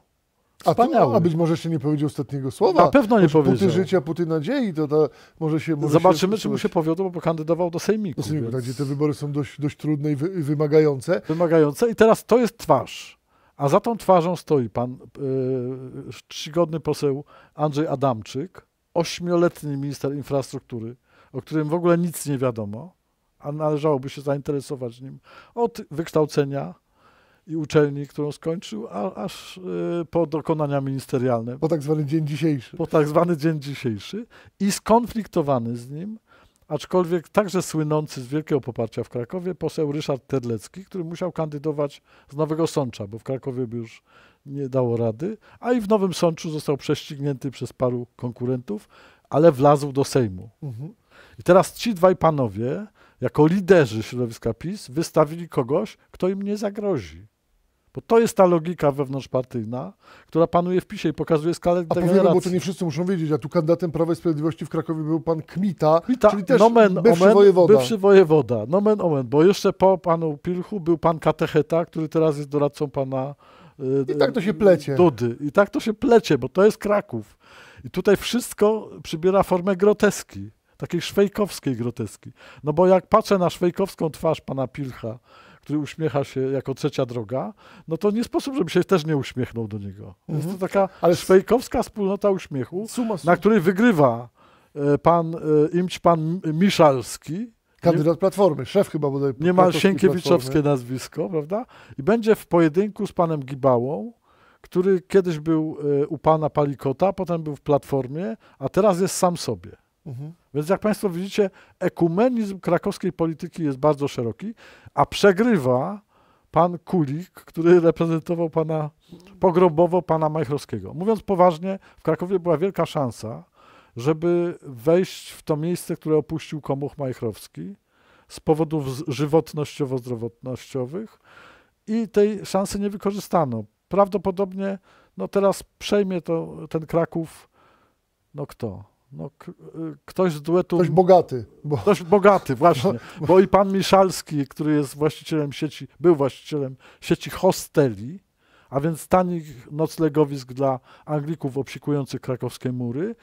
Wspaniały. A, to, a być może jeszcze nie powiedział ostatniego słowa. Na pewno nie powiedział. Puty życia, puty nadziei, to, ta może się... Może Zobaczymy, się czy mu się powiodło, bo kandydował do Sejmiku. Do Sejmiku, więc... Tak, gdzie te wybory są dość, dość trudne i, wy, i wymagające. Wymagające i teraz to jest twarz. A za tą twarzą stoi pan yy, czcigodny poseł Andrzej Adamczyk, ośmioletni minister infrastruktury, o którym w ogóle nic nie wiadomo, a należałoby się zainteresować nim od wykształcenia, i uczelni, którą skończył, a, aż y, po dokonania ministerialne. Po tak zwany dzień dzisiejszy. Po tak zwany dzień dzisiejszy i skonfliktowany z nim, aczkolwiek także słynący z wielkiego poparcia w Krakowie poseł Ryszard Terlecki, który musiał kandydować z Nowego Sącza, bo w Krakowie by już nie dało rady, a i w Nowym Sączu został prześcignięty przez paru konkurentów, ale wlazł do Sejmu. Mhm. I teraz ci dwaj panowie, jako liderzy środowiska PiS, wystawili kogoś, kto im nie zagrozi. Bo to jest ta logika wewnątrzpartyjna, która panuje w PiSie i pokazuje skalę a degeneracji. Powiem, bo to nie wszyscy muszą wiedzieć, a tu kandydatem Prawa i Sprawiedliwości w Krakowie był pan Kmita, Kmita czyli też nomen, bywszy omen, wojewoda. Bywszy wojewoda, nomen omen, bo jeszcze po panu Pilchu był pan Katecheta, który teraz jest doradcą pana y, i tak to się plecie. Dudy. I tak to się plecie, bo to jest Kraków. I tutaj wszystko przybiera formę groteski, takiej szwejkowskiej groteski. No bo jak patrzę na szwejkowską twarz pana Pilcha, który uśmiecha się jako trzecia droga, no to nie sposób, żeby się też nie uśmiechnął do niego. Mhm. Jest to taka Ale... szwejkowska wspólnota uśmiechu, suma, suma. na której wygrywa e, pan, e, imć pan Miszalski, Kandydat Platformy, szef chyba bodaj. Nie ma Sienkiewiczowskie platformy. nazwisko, prawda? I będzie w pojedynku z panem Gibałą, który kiedyś był e, u pana Palikota, potem był w Platformie, a teraz jest sam sobie. Mhm. Więc jak Państwo widzicie, ekumenizm krakowskiej polityki jest bardzo szeroki, a przegrywa pan Kulik, który reprezentował pana, pogrobowo pana Majchrowskiego. Mówiąc poważnie, w Krakowie była wielka szansa, żeby wejść w to miejsce, które opuścił komuch Majchrowski z powodów żywotnościowo-zdrowotnościowych i tej szansy nie wykorzystano. Prawdopodobnie no teraz przejmie to, ten Kraków, no kto? No, y, ktoś z duetu. Ktoś bogaty. Bo... Ktoś bogaty, właśnie. Bo i pan Miszalski, który jest właścicielem sieci, był właścicielem sieci hosteli, a więc tanich noclegowisk dla Anglików obsikujących krakowskie mury.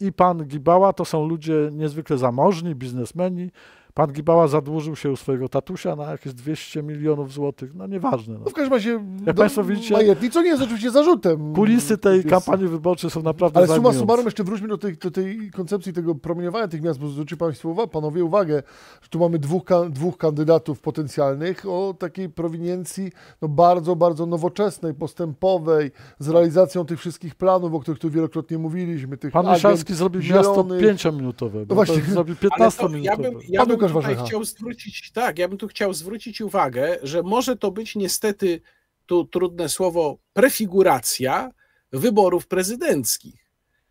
I pan Gibała to są ludzie niezwykle zamożni, biznesmeni, Pan Gibała zadłużył się u swojego tatusia na jakieś 200 milionów złotych. No nieważne. No. No w każdym razie Jak no, państwo widzicie, majetni, co nie jest oczywiście zarzutem. Kulisy tej jest... kampanii wyborczej są naprawdę Ale suma summarum, jeszcze wróćmy do tej, do tej koncepcji tego promieniowania tych miast, bo zwróćcie państwo, panowie uwagę, że tu mamy dwóch, dwóch kandydatów potencjalnych o takiej prowiniencji no, bardzo, bardzo nowoczesnej, postępowej, z realizacją tych wszystkich planów, o których tu wielokrotnie mówiliśmy. Tych Pan Miszalski zrobił zielonych. miasto pięciominutowe. No właśnie. Zrobił 15-minutowe. Ja bym, ja bym Grzegorz Warzecha. Chciał zwrócić, tak, ja bym tu chciał zwrócić uwagę, że może to być niestety, tu trudne słowo, prefiguracja wyborów prezydenckich.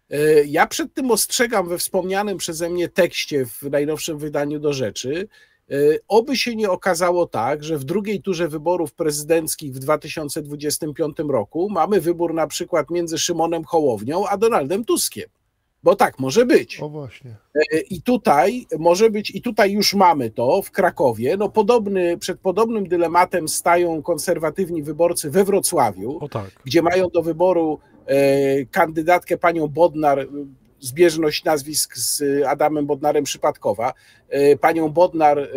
E, ja przed tym ostrzegam we wspomnianym przeze mnie tekście w najnowszym wydaniu do rzeczy, e, Oby się nie okazało tak, że w drugiej turze wyborów prezydenckich w 2025 roku mamy wybór na przykład między Szymonem Hołownią a Donaldem Tuskiem. Bo tak może być. O właśnie. E, I tutaj może być, i tutaj już mamy to w Krakowie. No podobny, przed podobnym dylematem stają konserwatywni wyborcy we Wrocławiu, tak. gdzie mają do wyboru e, kandydatkę panią Bodnar, e, zbieżność nazwisk z Adamem Bodnarem przypadkowa, panią Bodnar,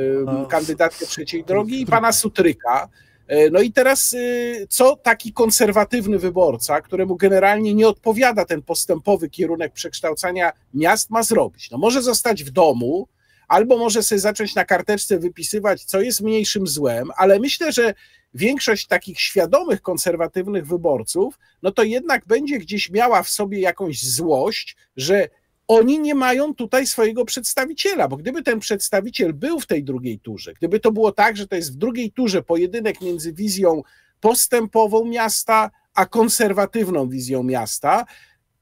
kandydatkę trzeciej drogi i pana Sutryka, E, no i teraz, y, co taki konserwatywny wyborca, któremu generalnie nie odpowiada ten postępowy kierunek przekształcania miast, ma zrobić? No może zostać w domu, albo może sobie zacząć na karteczce wypisywać, co jest mniejszym złem, ale myślę, że większość takich świadomych, konserwatywnych wyborców, no to jednak będzie gdzieś miała w sobie jakąś złość, że oni nie mają tutaj swojego przedstawiciela, bo gdyby ten przedstawiciel był w tej drugiej turze, gdyby to było tak, że to jest w drugiej turze pojedynek między wizją postępową miasta, a konserwatywną wizją miasta,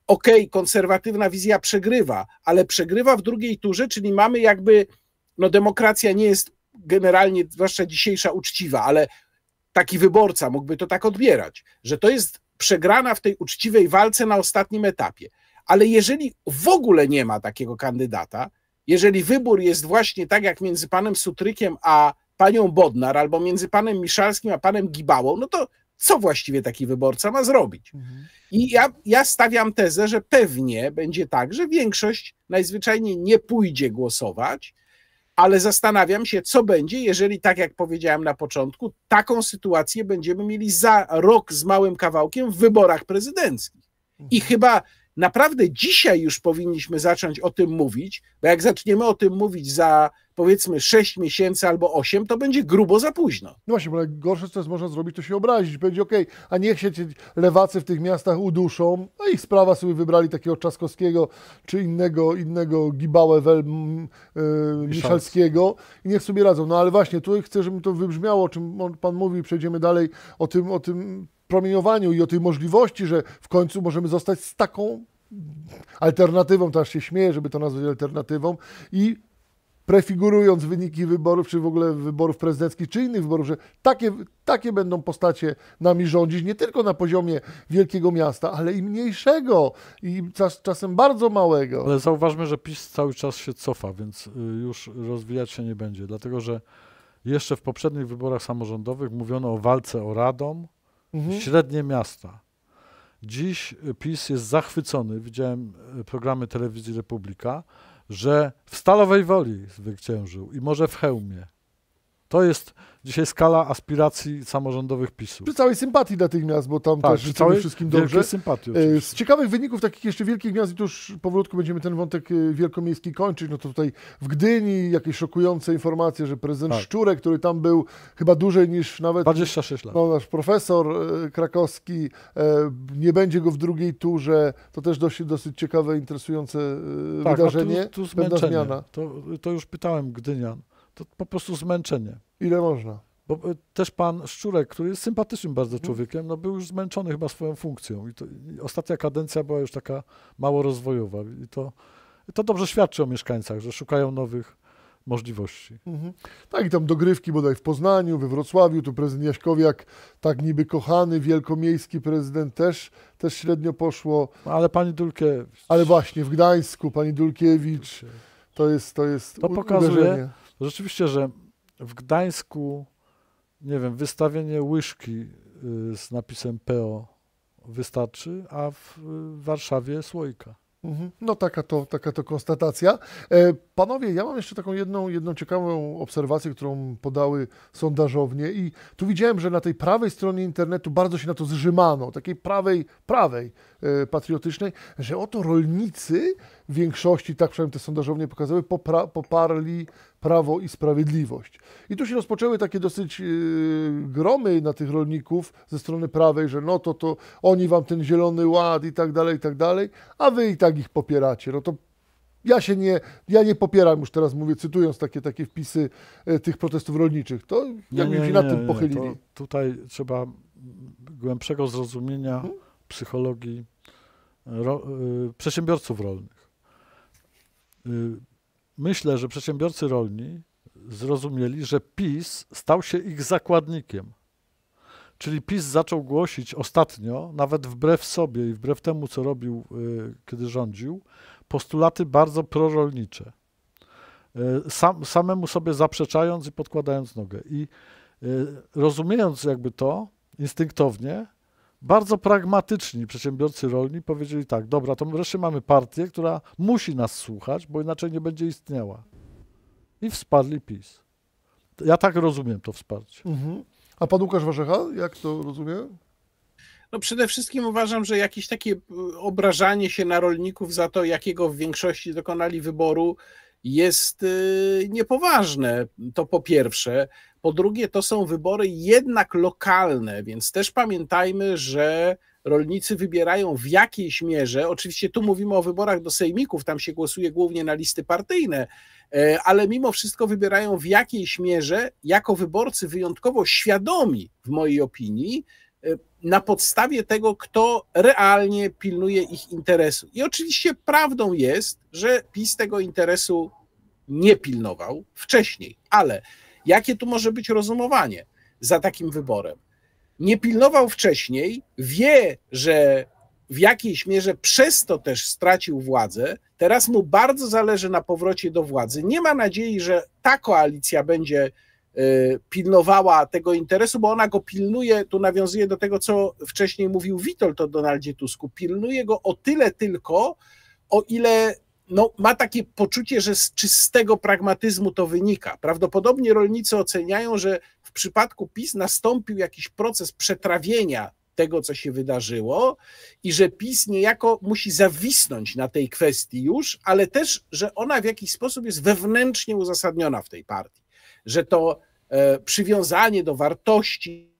okej, okay, konserwatywna wizja przegrywa, ale przegrywa w drugiej turze, czyli mamy jakby, no demokracja nie jest generalnie, zwłaszcza dzisiejsza, uczciwa, ale taki wyborca mógłby to tak odbierać, że to jest przegrana w tej uczciwej walce na ostatnim etapie. Ale jeżeli w ogóle nie ma takiego kandydata, jeżeli wybór jest właśnie tak jak między panem Sutrykiem a panią Bodnar, albo między panem Miszalskim a panem Gibałą, no to co właściwie taki wyborca ma zrobić? Mhm. I ja, ja stawiam tezę, że pewnie będzie tak, że większość najzwyczajniej nie pójdzie głosować, ale zastanawiam się, co będzie, jeżeli, tak jak powiedziałem na początku, taką sytuację będziemy mieli za rok z małym kawałkiem w wyborach prezydenckich. I mhm. chyba naprawdę dzisiaj już powinniśmy zacząć o tym mówić, bo jak zaczniemy o tym mówić za powiedzmy 6 miesięcy albo 8, to będzie grubo za późno. No właśnie, bo gorsze, co można zrobić, to się obrazić. Będzie ok, a niech się ci lewacy w tych miastach uduszą, a no ich sprawa sobie wybrali takiego Czaskowskiego czy innego, innego Gibałę Wel yy, Miszalskiego i niech sobie radzą. No ale właśnie, tu chcę, żeby to wybrzmiało, o czym Pan mówi, przejdziemy dalej o tym, o tym promieniowaniu i o tej możliwości, że w końcu możemy zostać z taką alternatywą, teraz się śmieję, żeby to nazwać alternatywą, i prefigurując wyniki wyborów, czy w ogóle wyborów prezydenckich, czy innych wyborów, że takie, takie będą postacie nami rządzić, nie tylko na poziomie wielkiego miasta, ale i mniejszego, i czas, czasem bardzo małego. Ale zauważmy, że PiS cały czas się cofa, więc y, już rozwijać się nie będzie, dlatego że jeszcze w poprzednich wyborach samorządowych mówiono o walce o Radom, mhm. średnie miasta. Dziś PiS jest zachwycony, widziałem e, programy telewizji Republika, że w Stalowej Woli zwyciężył i może w Hełmie. To jest dzisiaj skala aspiracji samorządowych PiSu. Przy całej sympatii natychmiast, bo tam tak, też życzymy wszystkim dobrze. Sympatii, e, oczywiście. Z ciekawych wyników takich jeszcze wielkich miast, i tu już powolutku będziemy ten wątek e, wielkomiejski kończyć, no to tutaj w Gdyni jakieś szokujące informacje, że prezydent tak. Szczurek, który tam był chyba dłużej niż nawet... 26 lat. No, nasz profesor e, krakowski, nie będzie go w drugiej turze. To też dosyć, dosyć ciekawe, interesujące tak, wydarzenie. Tu, tu zmiana. To, to już pytałem Gdynian to po prostu zmęczenie. Ile można. Bo e, też pan Szczurek, który jest sympatycznym bardzo mhm. człowiekiem, no był już zmęczony chyba swoją funkcją. I, to, i ostatnia kadencja była już taka mało rozwojowa. I to, to dobrze świadczy o mieszkańcach, że szukają nowych możliwości. Mhm. Tak, i tam dogrywki bodaj w Poznaniu, we Wrocławiu, tu prezydent Jaśkowiak, tak niby kochany, wielkomiejski prezydent też, też średnio poszło. No, ale pani Dulkiewicz. Ale właśnie, w Gdańsku pani Dulkiewicz, to jest, to jest To pokazuje, uderzenie to rzeczywiście, że w Gdańsku, nie wiem, wystawienie łyżki y, z napisem PO wystarczy, a w Warszawie słoika. Mhm. No taka to, taka to konstatacja. E, panowie, ja mam jeszcze taką jedną, jedną ciekawą obserwację, którą podały sondażownie i tu widziałem, że na tej prawej stronie internetu bardzo się na to zrzymano, takiej prawej, prawej, E, patriotycznej, że oto rolnicy w większości, tak przynajmniej te sondażownie pokazały, popra- poparli Prawo i Sprawiedliwość. I tu się rozpoczęły takie dosyć e, gromy na tych rolników ze strony prawej, że no to, to oni wam ten zielony ład i tak dalej, i tak dalej, a wy i tak ich popieracie. No to ja się nie, ja nie popieram już teraz, mówię, cytując takie, takie wpisy e, tych protestów rolniczych. To jakby się nad tym pochylili. tutaj trzeba głębszego zrozumienia hmm? psychologii ro, y, przedsiębiorców rolnych. Y, myślę, że przedsiębiorcy rolni zrozumieli, że PiS stał się ich zakładnikiem. Czyli PiS zaczął głosić ostatnio, nawet wbrew sobie i wbrew temu, co robił, y, kiedy rządził, postulaty bardzo prorolnicze. Sam, samemu sobie zaprzeczając i podkładając nogę. I rozumiejąc jakby to instynktownie, bardzo pragmatyczni przedsiębiorcy rolni powiedzieli tak, dobra, to wreszcie mamy partię, która musi nas słuchać, bo inaczej nie będzie istniała. I wsparli PiS. Ja tak rozumiem to wsparcie. Mhm. A pan Łukasz Warzecha, jak to rozumie? No przede wszystkim uważam, że jakieś takie e, obrażanie się na rolników za to, jakiego w większości dokonali wyboru, jest e, niepoważne. To po pierwsze. Po drugie, to są wybory jednak lokalne, więc też pamiętajmy, że rolnicy wybierają w jakiejś mierze. Oczywiście tu mówimy o wyborach do sejmików, tam się głosuje głównie na listy partyjne, e, ale mimo wszystko wybierają w jakiejś mierze, jako wyborcy wyjątkowo świadomi, w mojej opinii, e, na podstawie tego, kto realnie pilnuje ich interesu. I oczywiście prawdą jest, że PiS tego interesu nie pilnował wcześniej, ale Jakie tu może być rozumowanie za takim wyborem? Nie pilnował wcześniej, wie, że w jakiejś mierze przez to też stracił władzę. Teraz mu bardzo zależy na powrocie do władzy. Nie ma nadziei, że ta koalicja będzie y, pilnowała tego interesu, bo ona go pilnuje, tu nawiązuje do tego, co wcześniej mówił Witold o Donaldzie Tusku, pilnuje go o tyle tylko, o ile no, ma takie poczucie, że z czystego pragmatyzmu to wynika. Prawdopodobnie rolnicy oceniają, że w przypadku PiS nastąpił jakiś proces przetrawienia tego, co się wydarzyło, i że PiS niejako musi zawisnąć na tej kwestii już, ale też, że ona w jakiś sposób jest wewnętrznie uzasadniona w tej partii, że to e, przywiązanie do wartości,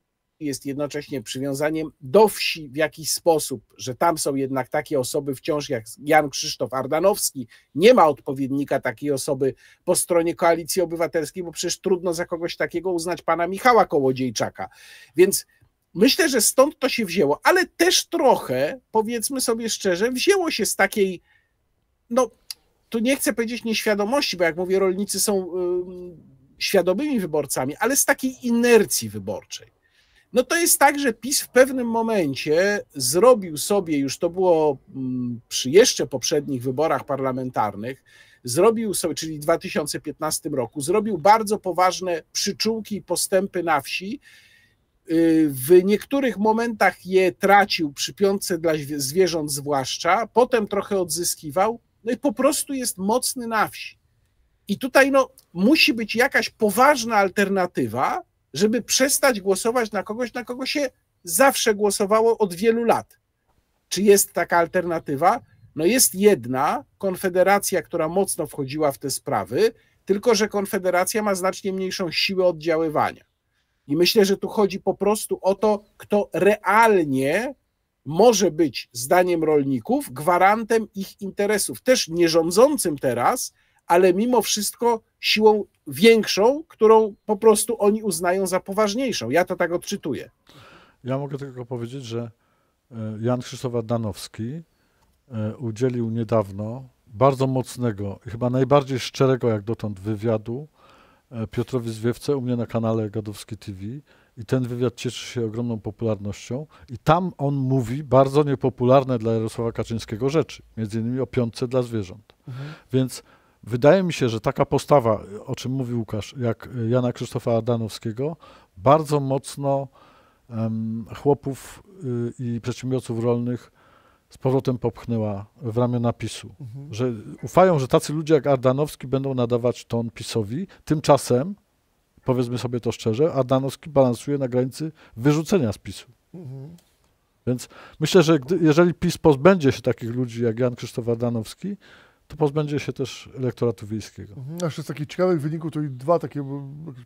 jest jednocześnie przywiązaniem do wsi w jakiś sposób, że tam są jednak takie osoby wciąż jak Jan Krzysztof Ardanowski. Nie ma odpowiednika takiej osoby po stronie Koalicji Obywatelskiej, bo przecież trudno za kogoś takiego uznać pana Michała Kołodziejczaka. Więc myślę, że stąd to się wzięło, ale też trochę, powiedzmy sobie szczerze, wzięło się z takiej, no tu nie chcę powiedzieć nieświadomości, bo jak mówię, rolnicy są. Yy, świadomymi wyborcami, ale z takiej inercji wyborczej no to jest tak, że PiS w pewnym momencie zrobił sobie, już to było mm, przy jeszcze poprzednich wyborach parlamentarnych, zrobił sobie, czyli w 2015 roku, zrobił bardzo poważne przyczółki i postępy na wsi. Y, w niektórych momentach je tracił, przy piątce dla zwierząt zwłaszcza, potem trochę odzyskiwał, no i po prostu jest mocny na wsi. I tutaj no, musi być jakaś poważna alternatywa, żeby przestać głosować na kogoś, na kogo się zawsze głosowało od wielu lat. Czy jest taka alternatywa? No jest jedna konfederacja, która mocno wchodziła w te sprawy, tylko że konfederacja ma znacznie mniejszą siłę oddziaływania. I myślę, że tu chodzi po prostu o to, kto realnie może być, zdaniem rolników, gwarantem ich interesów, też nierządzącym teraz, ale mimo wszystko siłą większą, którą po prostu oni uznają za poważniejszą. Ja to tak odczytuję. Ja mogę tylko powiedzieć, że e, Jan Krzysztof Danowski e, udzielił niedawno bardzo mocnego chyba najbardziej szczerego jak dotąd wywiadu e, Piotrowi Zwiewce u mnie na kanale Gadowski TV i ten wywiad cieszy się ogromną popularnością i tam on mówi bardzo niepopularne dla Jarosława Kaczyńskiego rzeczy, między innymi o piątce dla zwierząt. Mhm. Więc Wydaje mi się, że taka postawa, o czym mówił Łukasz, jak Jana Krzysztofa Adanowskiego, bardzo mocno chłopów y, i przedsiębiorców rolnych z powrotem popchnęła w ramiona PiSu. Mhm. Że ufają, że tacy ludzie jak Ardanowski będą nadawać ton PiSowi. Tymczasem, powiedzmy sobie to szczerze, Ardanowski balansuje na granicy wyrzucenia z PiSu. Mhm. Więc myślę, że gdy, jeżeli PiS pozbędzie się takich ludzi jak Jan Krzysztof Ardanowski, to pozbędzie się też elektoratu wiejskiego. Mhm. Jeszcze z takich ciekawych wyników to i dwa takie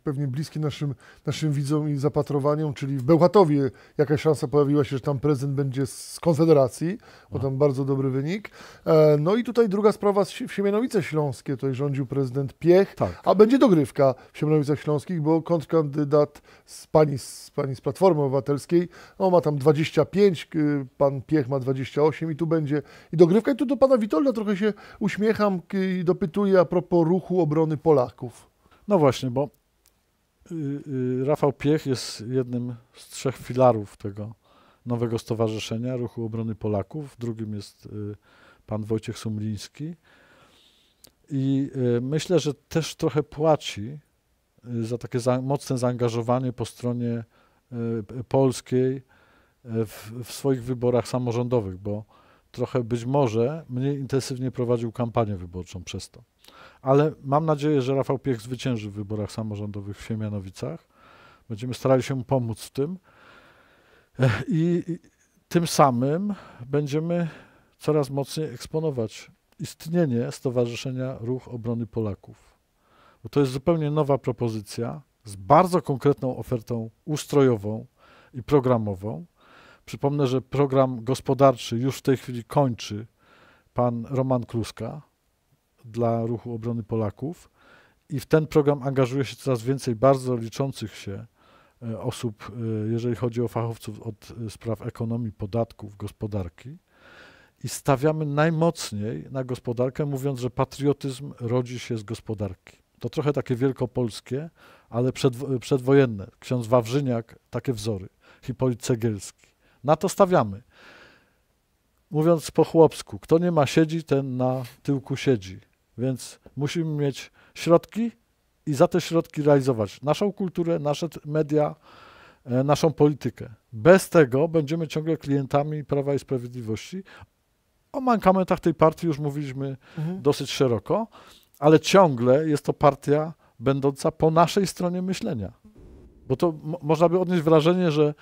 pewnie bliskie naszym, naszym widzom i zapatrowaniom, czyli w Bełchatowie jakaś szansa pojawiła się, że tam prezydent będzie z Konfederacji, bo no. tam bardzo dobry wynik. E, no i tutaj druga sprawa w Siemianowice Śląskie, tutaj rządził prezydent Piech, tak. a będzie dogrywka w Siemianowicach Śląskich, bo kontrkandydat z pani, z pani z Platformy Obywatelskiej, no ma tam 25, y, pan Piech ma 28 i tu będzie i dogrywka i tu do pana Witolda trochę się uśmiecham i dopytuję a propos ruchu obrony Polaków. No właśnie, bo y, y, Rafał Piech jest jednym z trzech filarów tego nowego stowarzyszenia Ruchu Obrony Polaków. Drugim jest y, pan Wojciech Sumliński. I myślę, że też trochę płaci za takie za mocne zaangażowanie po stronie polskiej w, w swoich wyborach samorządowych, bo trochę być może mniej intensywnie prowadził kampanię wyborczą przez to. Ale mam nadzieję, że Rafał Piech zwycięży w wyborach samorządowych w Siemianowicach. Będziemy starali się pomóc w tym. I, i tym samym będziemy coraz mocniej eksponować istnienie Stowarzyszenia Ruch Obrony Polaków. Bo to jest zupełnie nowa propozycja z bardzo konkretną ofertą ustrojową i programową. Przypomnę, że program gospodarczy już w tej chwili kończy pan Roman Kluska dla Ruchu Obrony Polaków i w ten program angażuje się coraz więcej bardzo liczących się e, osób, e, jeżeli chodzi o fachowców od e, spraw ekonomii, podatków, gospodarki. I stawiamy najmocniej na gospodarkę, mówiąc, że patriotyzm rodzi się z gospodarki. To trochę takie wielkopolskie, ale przedwojenne. Ksiądz Wawrzyniak, takie wzory. Hipolit Cegielski. Na to stawiamy. Mówiąc po chłopsku, kto nie ma siedzi, ten na tyłku siedzi. Więc musimy mieć środki i za te środki realizować naszą kulturę, nasze media, e, naszą politykę. Bez tego będziemy ciągle klientami Prawa i Sprawiedliwości. O mankamentach tej partii już mówiliśmy mhm. dosyć szeroko, ale ciągle jest to partia będąca po naszej stronie myślenia. Bo to można by odnieść wrażenie, że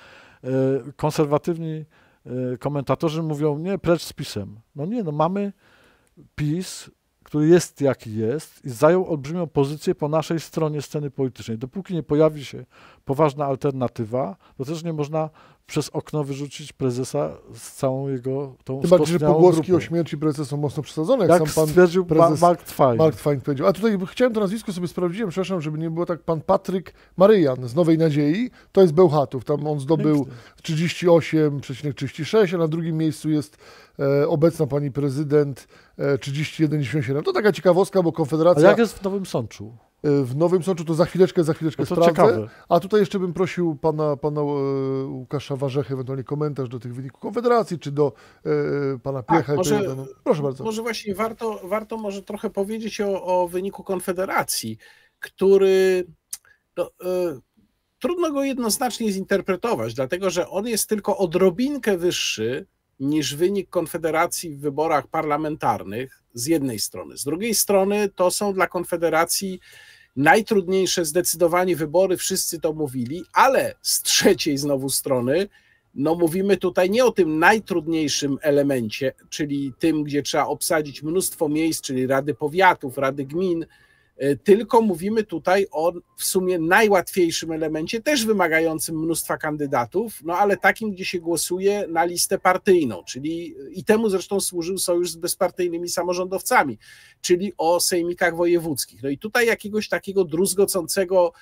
Y, konserwatywni y, komentatorzy mówią, nie, precz z PiSem. No nie, no mamy PiS, który jest jaki jest i zajął olbrzymią pozycję po naszej stronie sceny politycznej. Dopóki nie pojawi się poważna alternatywa, to też nie można przez okno wyrzucić prezesa z całą jego tą Chyba, że pogłoski grupą. o śmierci prezesa są mocno przesadzone, jak, jak sam pan stwierdził prezes, Mark Twain. Mark Twain powiedział. A tutaj chciałem to nazwisko sobie sprawdziłem, przepraszam, żeby nie było tak, pan Patryk Maryjan z Nowej Nadziei, to jest Bełchatów, tam on zdobył 38,36, a na drugim miejscu jest e, obecna pani prezydent e, 31,97. To taka ciekawostka, bo Konfederacja... A jak jest w Nowym Sączu? w Nowym Sączu, to za chwileczkę, za chwileczkę no sprawdzę. Ciekawe. A tutaj jeszcze bym prosił pana, pana e, Łukasza Warzechy, ewentualnie komentarz do tych wyników Konfederacji, czy do e, e, pana tak, Piecha. A, może, ten... No, proszę bardzo. Może właśnie warto, warto może trochę powiedzieć o, o wyniku Konfederacji, który... No, trudno go jednoznacznie zinterpretować, dlatego że on jest tylko odrobinkę wyższy niż wynik Konfederacji w wyborach parlamentarnych z jednej strony. Z drugiej strony to są dla Konfederacji Najtrudniejsze zdecydowanie wybory, wszyscy to mówili, ale z trzeciej znowu strony, no mówimy tutaj nie o tym najtrudniejszym elemencie, czyli tym, gdzie trzeba obsadzić mnóstwo miejsc, czyli rady powiatów, rady gmin, E, tylko mówimy tutaj o w sumie najłatwiejszym elemencie, też wymagającym mnóstwa kandydatów, no ale takim, gdzie się głosuje na listę partyjną, czyli i temu zresztą służył sojusz z bezpartyjnymi samorządowcami, czyli o sejmikach wojewódzkich. No i tutaj jakiegoś takiego druzgocącego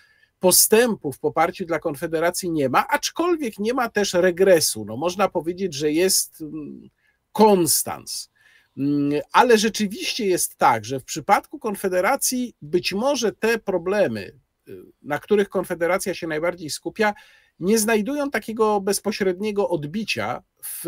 postępu w poparciu dla Konfederacji nie ma, aczkolwiek nie ma też regresu. No można powiedzieć, że jest mm, konstans Mm, ale rzeczywiście jest tak, że w przypadku Konfederacji być może te problemy, y, na których Konfederacja się najbardziej skupia, nie znajdują takiego bezpośredniego odbicia w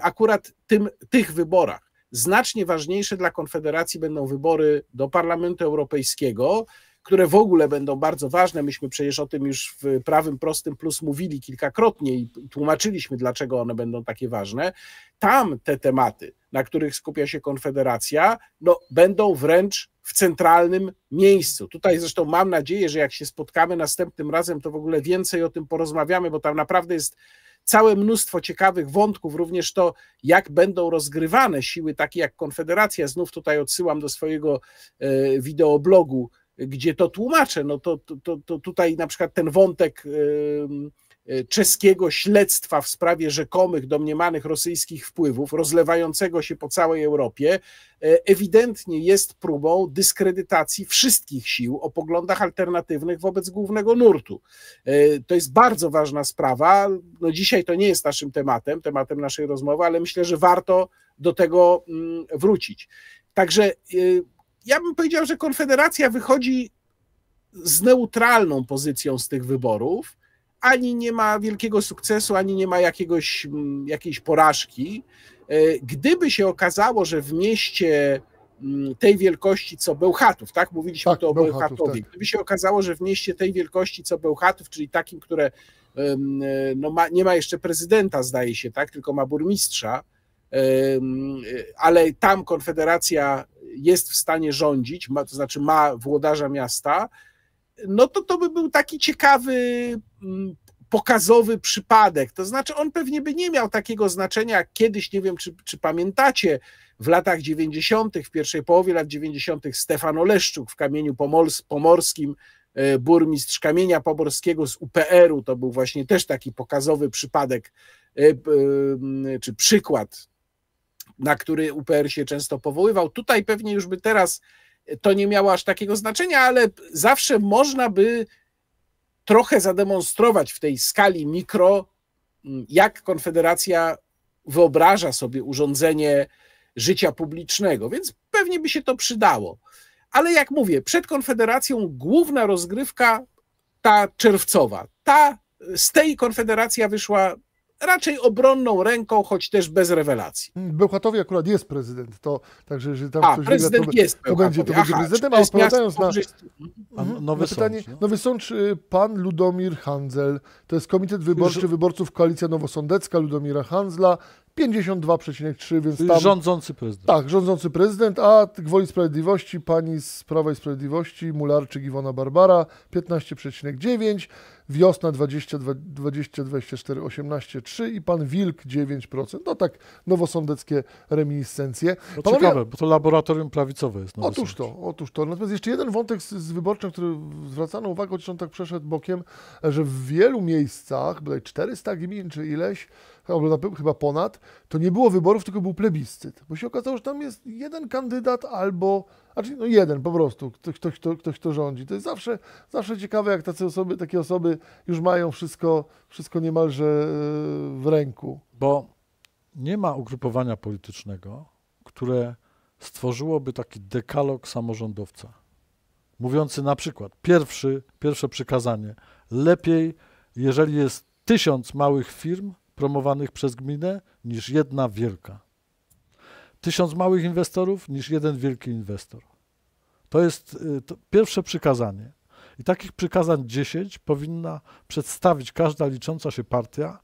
akurat tym, tych wyborach. Znacznie ważniejsze dla Konfederacji będą wybory do Parlamentu Europejskiego, które w ogóle będą bardzo ważne. Myśmy przecież o tym już w prawym prostym plus mówili kilkakrotnie i tłumaczyliśmy, dlaczego one będą takie ważne. Tam te tematy, na których skupia się Konfederacja, no, będą wręcz w centralnym miejscu. Tutaj zresztą mam nadzieję, że jak się spotkamy następnym razem, to w ogóle więcej o tym porozmawiamy, bo tam naprawdę jest całe mnóstwo ciekawych wątków, również to, jak będą rozgrywane siły takie jak Konfederacja. Znów tutaj odsyłam do swojego e, wideoblogu gdzie to tłumaczę. No to, to, to, tutaj na przykład ten wątek y, czeskiego śledztwa w sprawie rzekomych domniemanych rosyjskich wpływów, rozlewającego się po całej Europie, y, ewidentnie jest próbą dyskredytacji wszystkich sił o poglądach alternatywnych wobec głównego nurtu. Y, to jest bardzo ważna sprawa. No dzisiaj to nie jest naszym tematem, tematem naszej rozmowy, ale myślę, że warto do tego mm, wrócić. Także ja bym powiedział, że Konfederacja wychodzi z neutralną pozycją z tych wyborów. Ani nie ma wielkiego sukcesu, ani nie ma jakiegoś, mm, jakiejś porażki. E, gdyby się okazało, że w mieście mm, tej wielkości co Bełchatów, tak? Mówiliśmy tak, tu o Bełchatów, Bełchatowie. Tak. Gdyby się okazało, że w mieście tej wielkości co Bełchatów, czyli takim, które e, no, ma, nie ma jeszcze prezydenta, zdaje się, tak? Tylko ma burmistrza, e, ale tam Konfederacja jest w stanie rządzić, ma, to znaczy ma włodarza miasta, no to to by był taki ciekawy, mm, pokazowy przypadek. To znaczy on pewnie by nie miał takiego znaczenia jak kiedyś, nie wiem czy, czy pamiętacie, w latach 90., w pierwszej połowie lat 90. Stefan Oleszczuk w Kamieniu Pomors Pomorskim, e, burmistrz Kamienia Pomorskiego z UPR-u, to był właśnie też taki pokazowy przypadek e, e, czy przykład na który UPR się często powoływał. Tutaj pewnie już by teraz to nie miało aż takiego znaczenia, ale zawsze można by trochę zademonstrować w tej skali mikro, mm, jak Konfederacja wyobraża sobie urządzenie życia publicznego, więc pewnie by się to przydało. Ale jak mówię, przed Konfederacją główna rozgrywka ta czerwcowa. Ta, z tej Konfederacja wyszła raczej obronną ręką, choć też bez rewelacji. Bełchatowie akurat jest prezydent, to także jeżeli tam a, ktoś prezydent wygra, to, jest to będzie, to Aha, prezydentem, mhm. a odpowiadając na, nowe pytanie, Sącz, no. Nowy Sącz, pan Ludomir Handzel, to jest Komitet Wyborczy Ż Wyborców Koalicja Nowosądecka Ludomira Handzla, 52,3, więc tam... Rządzący prezydent. Tak, rządzący prezydent, a gwoli Sprawiedliwości pani z Prawa i Sprawiedliwości, Mularczyk Iwona Barbara, 15,9, Wiosna 20, 20 24, 18, 3 i Pan Wilk 9%. No tak nowosądeckie reminiscencje. No Panowie... ciekawe, bo to laboratorium prawicowe jest. Otóż to, otóż to. Natomiast jeszcze jeden wątek z, z wyborczym, który zwracano uwagę, chociaż on tak przeszedł bokiem, że w wielu miejscach, bodaj 400 gmin czy ileś, chyba ponad, to nie było wyborów, tylko był plebiscyt. Bo się okazało, że tam jest jeden kandydat albo znaczy no jeden po prostu, ktoś, ktoś, kto, ktoś kto rządzi. To jest zawsze, zawsze ciekawe, jak tacy osoby, takie osoby już mają wszystko, wszystko niemalże e, w ręku. Bo nie ma ugrupowania politycznego, które stworzyłoby taki dekalog samorządowca, mówiący na przykład pierwszy, pierwsze przykazanie, lepiej, jeżeli jest tysiąc małych firm promowanych przez gminę, niż jedna wielka. Tysiąc małych inwestorów niż jeden wielki inwestor. To jest y, to pierwsze przykazanie. I takich przykazań 10 powinna przedstawić każda licząca się partia,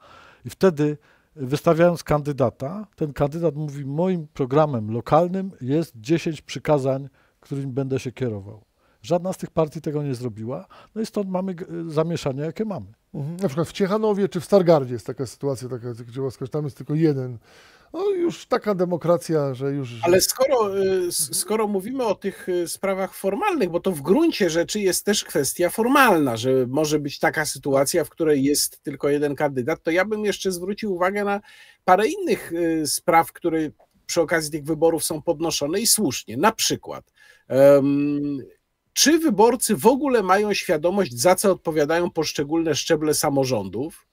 i wtedy y, wystawiając kandydata, ten kandydat mówi: Moim programem lokalnym jest 10 przykazań, którymi będę się kierował. Żadna z tych partii tego nie zrobiła, no i stąd mamy y, zamieszanie, jakie mamy. Mhm. Na przykład w Ciechanowie czy w Stargardzie jest taka sytuacja, taka, gdzie tam jest tylko jeden no już taka demokracja, że już. Ale skoro, y, skoro mówimy o tych y, sprawach formalnych, bo to w gruncie rzeczy jest też kwestia formalna, że może być taka sytuacja, w której jest tylko jeden kandydat, to ja bym jeszcze zwrócił uwagę na parę innych y, spraw, które przy okazji tych wyborów są podnoszone i słusznie. Na przykład. czy wyborcy w ogóle mają świadomość, za co odpowiadają poszczególne szczeble samorządów?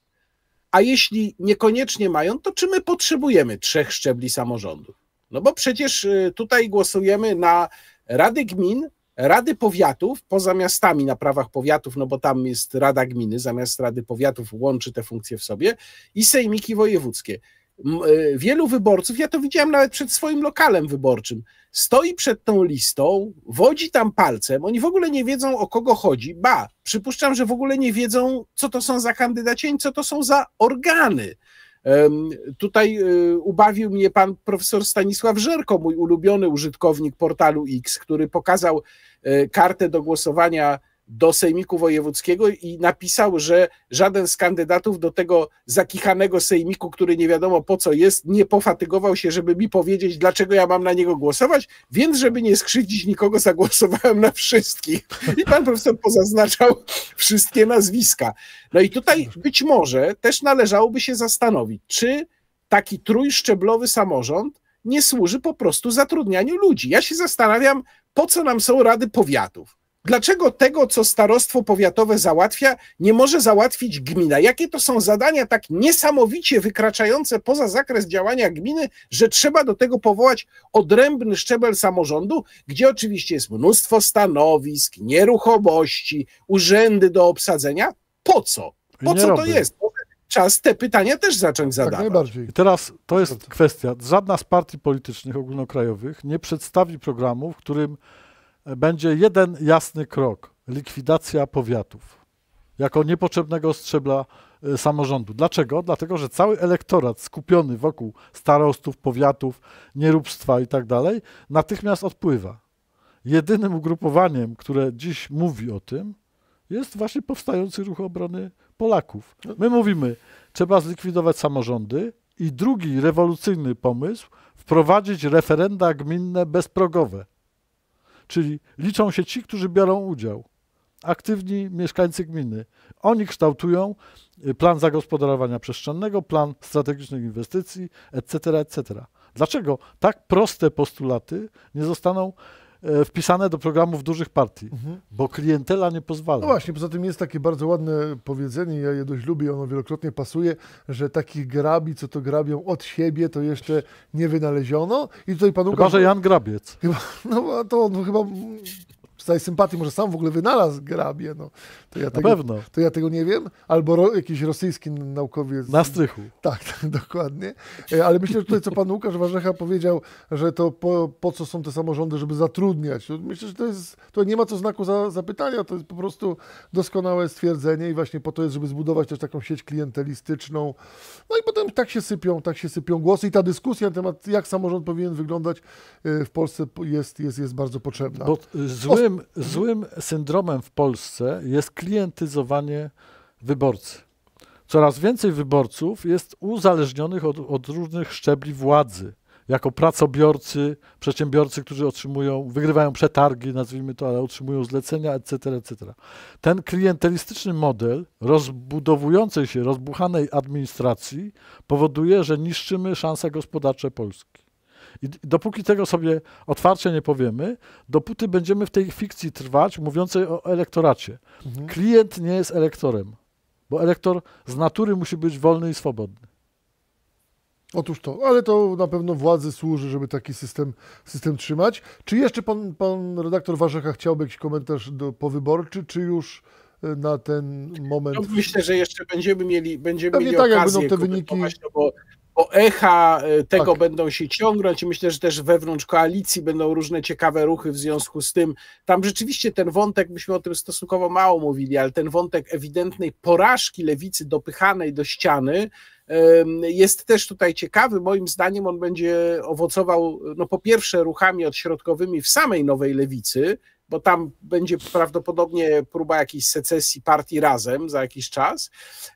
A jeśli niekoniecznie mają, to czy my potrzebujemy trzech szczebli samorządu? No bo przecież y, tutaj głosujemy na rady gmin, rady powiatów, poza miastami na prawach powiatów, no bo tam jest rada gminy, zamiast rady powiatów łączy te funkcje w sobie, i sejmiki wojewódzkie. E, wielu wyborców, ja to widziałem nawet przed swoim lokalem wyborczym, stoi przed tą listą, wodzi tam palcem, oni w ogóle nie wiedzą o kogo chodzi, ba, przypuszczam, że w ogóle nie wiedzą, co to są za kandydaci i co to są za organy. Tutaj e, ubawił mnie pan profesor Stanisław Żerko, mój ulubiony użytkownik portalu X, który pokazał e, kartę do głosowania do Sejmiku Wojewódzkiego i napisał, że żaden z kandydatów do tego zakichanego Sejmiku, który nie wiadomo po co jest, nie pofatygował się, żeby mi powiedzieć, dlaczego ja mam na niego głosować, więc żeby nie skrzywdzić nikogo, zagłosowałem na wszystkich. I pan profesor pozaznaczał wszystkie nazwiska. No i tutaj być może też należałoby się zastanowić, czy taki trójszczeblowy samorząd nie służy po prostu zatrudnianiu ludzi. Ja się zastanawiam, po co nam są rady powiatów Dlaczego tego, co starostwo powiatowe załatwia, nie może załatwić gmina? Jakie to są zadania tak niesamowicie wykraczające poza zakres działania gminy, że trzeba do tego powołać odrębny szczebel samorządu, gdzie oczywiście jest mnóstwo stanowisk, nieruchomości, urzędy do obsadzenia? Po co? Po co to jest? czas te pytania też zacząć tak zadawać. Tak najbardziej. I teraz to jest kwestia. Żadna z partii politycznych ogólnokrajowych nie przedstawi programu, w którym będzie jeden jasny krok likwidacja powiatów jako niepotrzebnego strzebla y, samorządu. Dlaczego? Dlatego, że cały elektorat skupiony wokół starostów, powiatów, nieróbstwa i tak dalej, natychmiast odpływa. Jedynym ugrupowaniem, które dziś mówi o tym, jest właśnie powstający ruch obrony Polaków. My mówimy, trzeba zlikwidować samorządy i drugi rewolucyjny pomysł, wprowadzić referenda gminne bezprogowe czyli liczą się ci, którzy biorą udział. Aktywni mieszkańcy gminy. Oni kształtują y, plan zagospodarowania przestrzennego, plan strategicznych inwestycji, etc., etc. Dlaczego tak proste postulaty nie zostaną E, wpisane do programów dużych partii, mhm. bo klientela nie pozwala. No właśnie, poza tym jest takie bardzo ładne powiedzenie, ja je dość lubię, ono wielokrotnie pasuje, że takich grabi, co to grabią od siebie, to jeszcze nie wynaleziono. I tutaj pan Łukasz... Chyba, że Jan Grabiec. Chyba, no to on chyba z sympatii, może sam w ogóle wynalazł grabie no. To ja Na tego, pewno. To ja tego nie wiem. Albo ro, jakiś rosyjski naukowiec. Na strychu. Tak, tak dokładnie. E, ale myślę, że tutaj, co pan Łukasz Warzecha powiedział, że to po, po co są te samorządy, żeby zatrudniać. No, myślę, że to jest, to nie ma co znaku za, zapytania, to jest po prostu doskonałe stwierdzenie i właśnie po to jest, żeby zbudować też taką sieć klientelistyczną. No i potem tak się sypią, tak się sypią głosy i ta dyskusja na temat, jak samorząd powinien wyglądać e, w Polsce jest, jest, jest bardzo potrzebna. Bo e, złym złym, złym syndromem w Polsce jest klientyzowanie wyborcy. Coraz więcej wyborców jest uzależnionych od, od różnych szczebli władzy jako pracobiorcy, przedsiębiorcy, którzy otrzymują, wygrywają przetargi, nazwijmy to, ale otrzymują zlecenia, etc., etc. Ten klientelistyczny model rozbudowującej się, rozbuchanej administracji powoduje, że niszczymy szanse gospodarcze Polski. I dopóki tego sobie otwarcie nie powiemy, dopóty będziemy w tej fikcji trwać mówiącej o elektoracie. Mhm. Klient nie jest elektorem, bo elektor z natury musi być wolny i swobodny. Otóż to, ale to na pewno władzy służy, żeby taki system, system trzymać. Czy jeszcze pan, pan redaktor Warzecha chciałby jakiś komentarz do, powyborczy, czy już y, na ten moment? No, myślę, że jeszcze będziemy mieli, będziemy Pewnie mieli tak, okazję jak no, będą te wyniki. No bo bo echa e, tego tak. będą się ciągnąć i myślę, że też wewnątrz koalicji będą różne ciekawe ruchy w związku z tym. Tam rzeczywiście ten wątek, myśmy o tym stosunkowo mało mówili, ale ten wątek ewidentnej porażki lewicy dopychanej do ściany jest też tutaj ciekawy. Moim zdaniem on będzie owocował, no po pierwsze, ruchami odśrodkowymi w samej nowej lewicy, bo tam będzie prawdopodobnie próba jakiejś secesji partii razem za jakiś czas.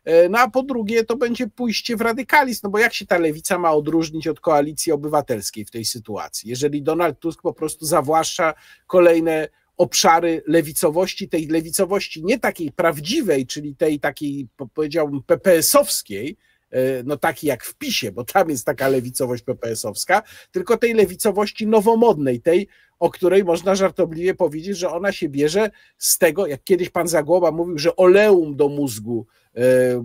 E, no a po drugie, to będzie pójście w radykalizm, no bo jak się ta lewica ma odróżnić od koalicji obywatelskiej w tej sytuacji, jeżeli Donald Tusk po prostu zawłaszcza kolejne obszary lewicowości, tej lewicowości nie takiej prawdziwej, czyli tej takiej, powiedziałbym, PPS-owskiej, E, no taki jak w PiSie, bo tam jest taka lewicowość PPS-owska, tylko tej lewicowości nowomodnej, tej, o której można żartobliwie powiedzieć, że ona się bierze z tego, jak kiedyś pan Zagłoba mówił, że oleum do mózgu e, e,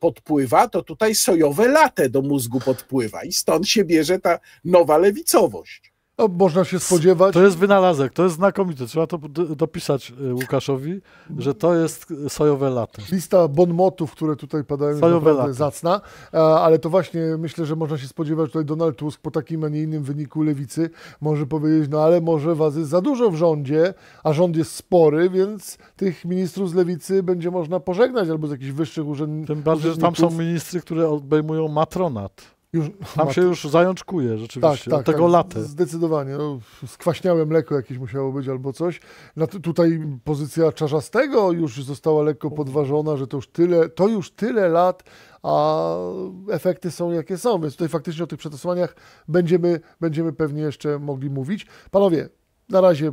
podpływa, to tutaj sojowe late do mózgu podpływa i stąd się bierze ta nowa lewicowość. No, można się spodziewać. To jest wynalazek, to jest znakomity. Trzeba to dopisać y, Łukaszowi, że to jest sojowe lato. Lista bonmotów, które tutaj padają, sojowe jest zacna, e, ale to właśnie myślę, że można się spodziewać, że tutaj Donald Tusk po takim, a nie innym wyniku lewicy może powiedzieć, no ale może was jest za dużo w rządzie, a rząd jest spory, więc tych ministrów z lewicy będzie można pożegnać albo z jakichś wyższych urzędników. Tym bardziej, że tam są ministry, które obejmują matronat. Już, Tam mat... się już zajączkuje rzeczywiście, tak, tak, tego tak, laty. Zdecydowanie. No, skwaśniałe mleko jakieś musiało być albo coś. No, tutaj pozycja Czarzastego już została lekko podważona, że to już tyle, to już tyle lat, a efekty są jakie są. Więc tutaj faktycznie o tych przetesłaniach będziemy, będziemy pewnie jeszcze mogli mówić. Panowie, na razie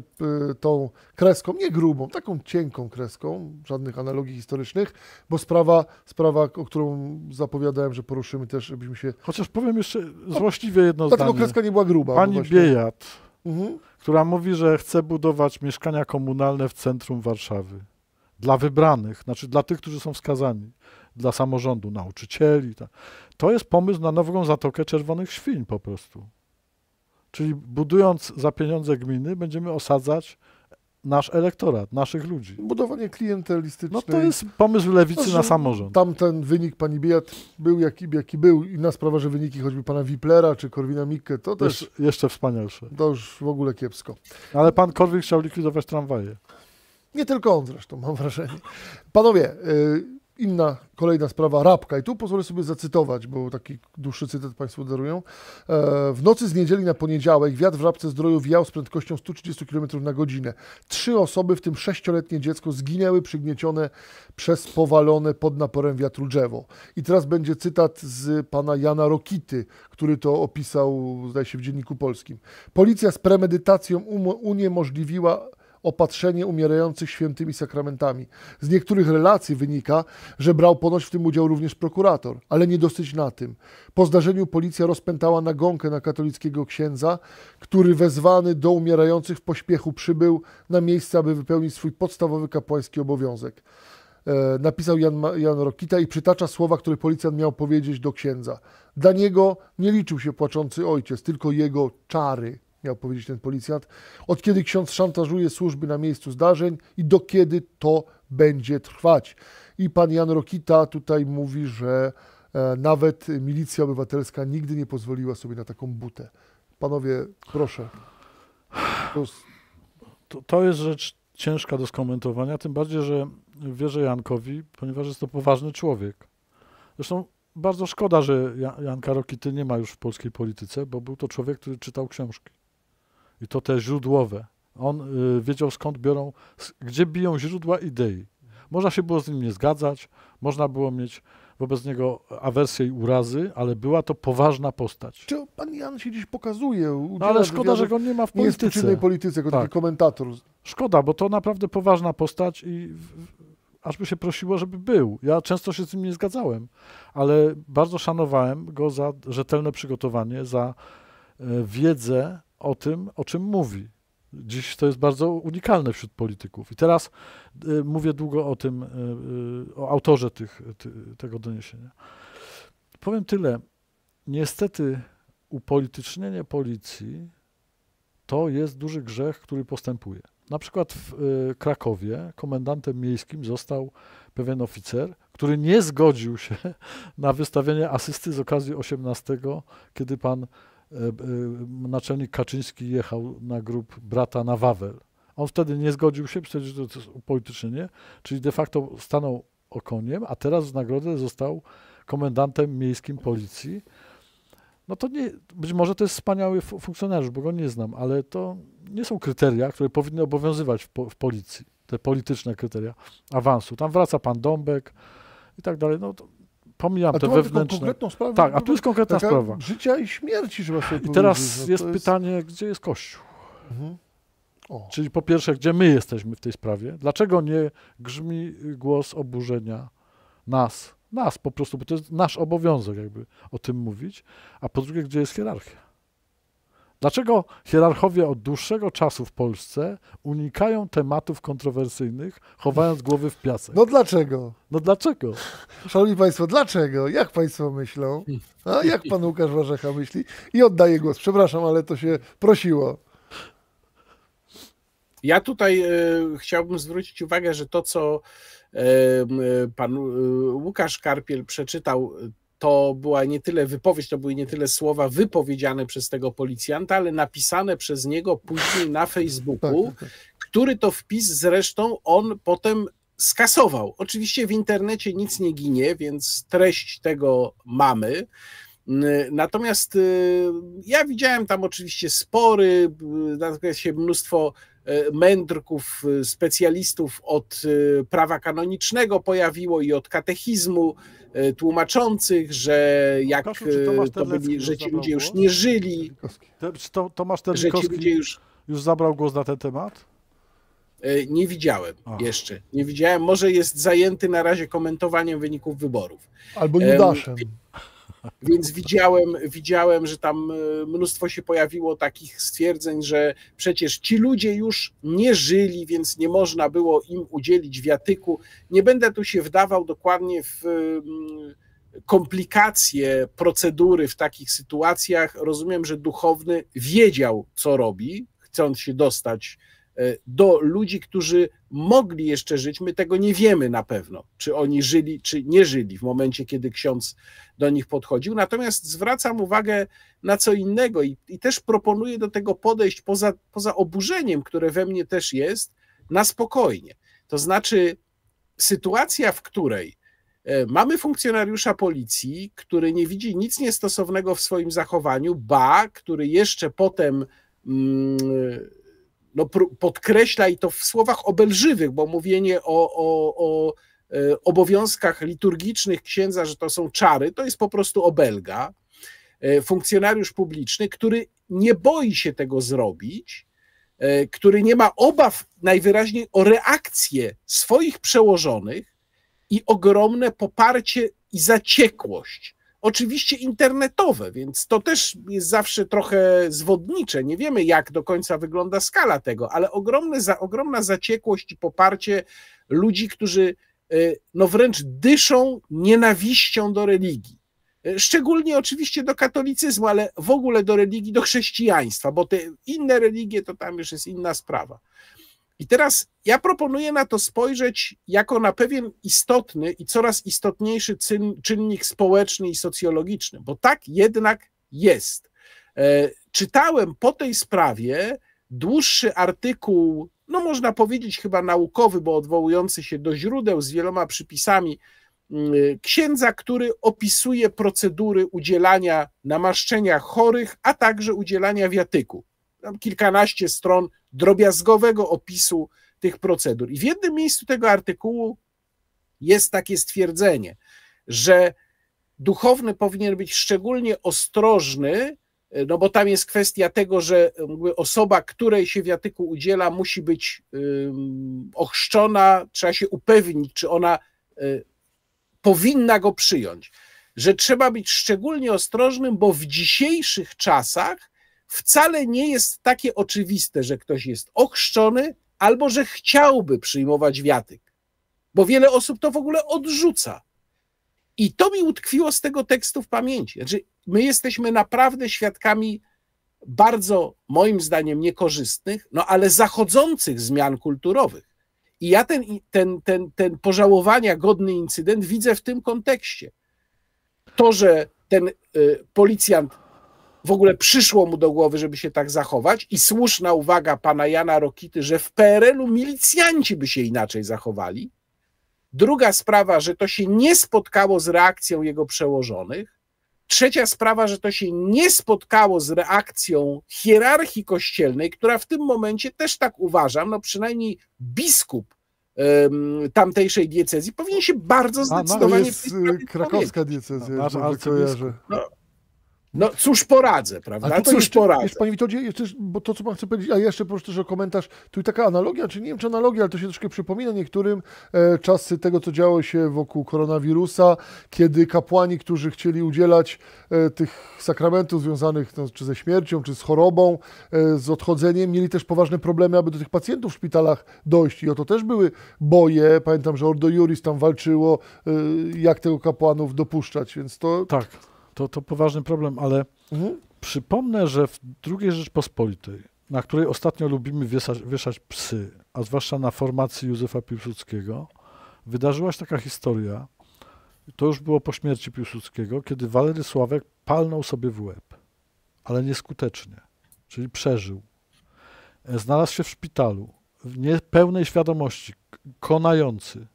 y, tą kreską, nie grubą, taką cienką kreską, żadnych analogii historycznych, bo sprawa, sprawa o którą zapowiadałem, że poruszymy też, żebyśmy się... Chociaż powiem jeszcze złośliwie jedno no, zdanie. Taką kreska nie była gruba. No Pani Biejat, mhm. która mówi, że chce budować mieszkania komunalne w centrum Warszawy. Dla wybranych, znaczy dla tych, którzy są wskazani, dla samorządu, nauczycieli. To jest pomysł na nową Zatokę Czerwonych Świń po prostu. Czyli budując za pieniądze gminy, będziemy osadzać nasz elektorat, naszych ludzi. Budowanie klientelistyczne. No to jest pomysł lewicy no, na samorząd. Tamten wynik pani Biat był jaki, jaki był. Inna sprawa, że wyniki choćby pana Wiplera czy Korwina Mikke, to też... Jesz, jeszcze wspanialsze. To już w ogóle kiepsko. Ale pan Korwin chciał likwidować tramwaje. Nie tylko on zresztą, mam wrażenie. Panowie, yy, Inna, kolejna sprawa, Rabka. I tu pozwolę sobie zacytować, bo taki dłuższy cytat Państwo darują. E, w nocy z niedzieli na poniedziałek wiatr w Rabce Zdroju wiał z prędkością 130 km na godzinę. Trzy osoby, w tym sześcioletnie dziecko, zginęły przygniecione przez powalone pod naporem wiatru drzewo. I teraz będzie cytat z pana Jana Rokity, który to opisał, zdaje się, w Dzienniku Polskim. Policja z premedytacją uniemożliwiła opatrzenie umierających świętymi sakramentami. Z niektórych relacji wynika, że brał ponoć w tym udział również prokurator, ale nie dosyć na tym. Po zdarzeniu policja rozpętała nagonkę na katolickiego księdza, który wezwany do umierających w pośpiechu przybył na miejsce, aby wypełnić swój podstawowy kapłański obowiązek e, napisał Jan, Jan Rokita i przytacza słowa, które policjant miał powiedzieć do księdza. Dla niego nie liczył się płaczący ojciec, tylko jego czary miał powiedzieć ten policjant, od kiedy ksiądz szantażuje służby na miejscu zdarzeń i do kiedy to będzie trwać. I pan Jan Rokita tutaj mówi, że e, nawet milicja obywatelska nigdy nie pozwoliła sobie na taką butę. Panowie, proszę. To, to jest rzecz ciężka do skomentowania, tym bardziej, że wierzę Jankowi, ponieważ jest to poważny człowiek. Zresztą bardzo szkoda, że Janka Rokity nie ma już w polskiej polityce, bo był to człowiek, który czytał książki i to te źródłowe. On y, wiedział skąd biorą, gdzie biją źródła idei. Można się było z nim nie zgadzać, można było mieć wobec niego awersję i urazy, ale była to poważna postać. Czy pan Jan się dziś pokazuje? No ale szkoda, że go nie ma w polityce. Nie jest w czynnej polityce, jako tak. taki komentator. Szkoda, bo to naprawdę poważna postać i w, aż by się prosiło, żeby był. Ja często się z nim nie zgadzałem, ale bardzo szanowałem go za rzetelne przygotowanie, za e, wiedzę, o tym, o czym mówi. Dziś to jest bardzo unikalne wśród polityków. I teraz y, mówię długo o tym, y, y, o autorze tych, ty, tego doniesienia. Powiem tyle. Niestety upolitycznienie policji to jest duży grzech, który postępuje. Na przykład w y, Krakowie komendantem miejskim został pewien oficer, który nie zgodził się na wystawienie asysty z okazji 18, kiedy pan E, e, naczelnik Kaczyński jechał na grób brata na Wawel. On wtedy nie zgodził się, przecież to jest upolitycznienie, czyli de facto stanął okoniem, a teraz w nagrodę został komendantem miejskim policji. No to nie, być może to jest wspaniały funkcjonariusz, bo go nie znam, ale to nie są kryteria, które powinny obowiązywać w, po, w policji, te polityczne kryteria awansu. Tam wraca pan Dąbek i tak dalej. No to pomijam a te wewnętrzne. Sprawę, tak, a tu jest konkretna sprawa. Życia i śmierci trzeba sobie I teraz jest, jest, pytanie, gdzie jest Kościół? Mhm. Czyli po pierwsze, gdzie my jesteśmy w tej sprawie? Dlaczego nie grzmi głos oburzenia nas, nas po prostu, bo to jest nasz obowiązek jakby o tym mówić, a po drugie, gdzie jest hierarchia? Dlaczego hierarchowie od dłuższego czasu w Polsce unikają tematów kontrowersyjnych, chowając głowy w piasek? No dlaczego? No dlaczego? Szanowni Państwo, dlaczego? Jak Państwo myślą? A jak Pan Łukasz Warzecha myśli? I oddaję głos. Przepraszam, ale to się prosiło. Ja tutaj e, chciałbym zwrócić uwagę, że to, co e, e, pan Łukasz Karpiel przeczytał, to była nie tyle wypowiedź, to były nie tyle słowa wypowiedziane przez tego policjanta, ale napisane przez niego później na Facebooku, tak, tak, tak. który to wpis zresztą on potem skasował. Oczywiście w internecie nic nie ginie, więc treść tego mamy. Natomiast y, ja widziałem tam oczywiście spory, y, natomiast się mnóstwo y, mędrków, specjalistów od prawa kanonicznego pojawiło i od katechizmu E, tłumaczących, że jak to e, byli, że ci ludzie już nie żyli. Te, czy to, Tomasz Terlikowski już... już zabrał głos na ten temat? E, nie widziałem jeszcze. Nie widziałem. Może jest zajęty na razie komentowaniem wyników wyborów. Albo Judaszem. Um, więc widziałem, widziałem, że tam e, mnóstwo się pojawiło takich stwierdzeń, że przecież ci ludzie już nie żyli, więc nie można było im udzielić wiatyku. Nie będę tu się wdawał dokładnie w e, komplikacje procedury w takich sytuacjach. Rozumiem, że duchowny wiedział, co robi, chcąc się dostać E, do ludzi, którzy mogli jeszcze żyć. My tego nie wiemy na pewno, czy oni żyli, czy nie żyli w momencie, kiedy ksiądz do nich podchodził. Natomiast zwracam uwagę na co innego i, i też proponuję do tego podejść poza, poza oburzeniem, które we mnie też jest, na spokojnie. To znaczy, sytuacja, w której e, Mamy funkcjonariusza policji, który nie widzi nic niestosownego w swoim zachowaniu, ba, który jeszcze potem mm, no, podkreśla i to w słowach obelżywych, bo mówienie o, o, o e, obowiązkach liturgicznych księdza, że to są czary, to jest po prostu obelga. E, funkcjonariusz publiczny, który nie boi się tego zrobić, e, który nie ma obaw najwyraźniej o reakcję swoich przełożonych i ogromne poparcie i zaciekłość oczywiście internetowe, więc to też jest zawsze trochę zwodnicze. Nie wiemy, jak do końca wygląda skala tego, ale ogromne, za, ogromna zaciekłość i poparcie ludzi, którzy e, no wręcz dyszą nienawiścią do religii. E, szczególnie oczywiście do katolicyzmu, ale w ogóle do religii, do chrześcijaństwa, bo te inne religie to tam już jest inna sprawa. I teraz ja proponuję na to spojrzeć jako na pewien istotny i coraz istotniejszy czynnik społeczny i socjologiczny, bo tak jednak jest. E, czytałem po tej sprawie dłuższy artykuł, no można powiedzieć chyba naukowy, bo odwołujący się do źródeł z wieloma przypisami mm, księdza, który opisuje procedury udzielania namaszczenia chorych, a także udzielania wiatyku tam kilkanaście stron drobiazgowego opisu tych procedur. I w jednym miejscu tego artykułu jest takie stwierdzenie, że duchowny powinien być szczególnie ostrożny, e, no bo tam jest kwestia tego, że osoba, której się wiatyku udziela, musi być ochrzczona, trzeba się upewnić, czy ona e, powinna go przyjąć. Że trzeba być szczególnie ostrożnym, bo w dzisiejszych czasach wcale nie jest takie oczywiste, że ktoś jest ochrzczony albo że chciałby przyjmować wiatyk, bo wiele osób to w ogóle odrzuca. I to mi utkwiło z tego tekstu w pamięci. Znaczy, my jesteśmy naprawdę świadkami bardzo, moim zdaniem, niekorzystnych, no ale zachodzących zmian kulturowych. I ja ten, ten, ten, ten pożałowania godny incydent widzę w tym kontekście. To, że ten y, policjant w ogóle przyszło mu do głowy, żeby się tak zachować. I słuszna uwaga pana Jana Rokity, że w PRL-u milicjanci by się inaczej zachowali. Druga sprawa, że to się nie spotkało z reakcją jego przełożonych. Trzecia sprawa, że to się nie spotkało z reakcją hierarchii kościelnej, która w tym momencie też tak uważam, no przynajmniej biskup um, tamtejszej diecezji powinien się bardzo zdecydowanie... Y, A, no, jest krakowska diecezja, no, No, no cóż poradzę, prawda? Cóż jeszcze, poradzę. pani panie Witoldzie, jeszcze, bo to, co pan chce powiedzieć, a jeszcze proszę też o komentarz, tu taka analogia, czy nie wiem, czy analogia, ale to się troszkę przypomina niektórym e, czasy tego, co działo się wokół koronawirusa, kiedy kapłani, którzy chcieli udzielać e, tych sakramentów związanych no, czy ze śmiercią, czy z chorobą, e, z odchodzeniem, mieli też poważne problemy, aby do tych pacjentów w szpitalach dojść. I o to też były boje. Pamiętam, że Ordo Juris tam walczyło, e, jak tego kapłanów dopuszczać, więc to... Tak to, to poważny problem, ale mhm. przypomnę, że w II Rzeczpospolitej, na której ostatnio lubimy wieszać, wieszać psy, a zwłaszcza na formacji Józefa Piłsudskiego, wydarzyła się taka historia, to już było po śmierci Piłsudskiego, kiedy Walery Sławek palnął sobie w łeb, ale nieskutecznie, czyli przeżył. E, znalazł się w szpitalu, w niepełnej świadomości, konający.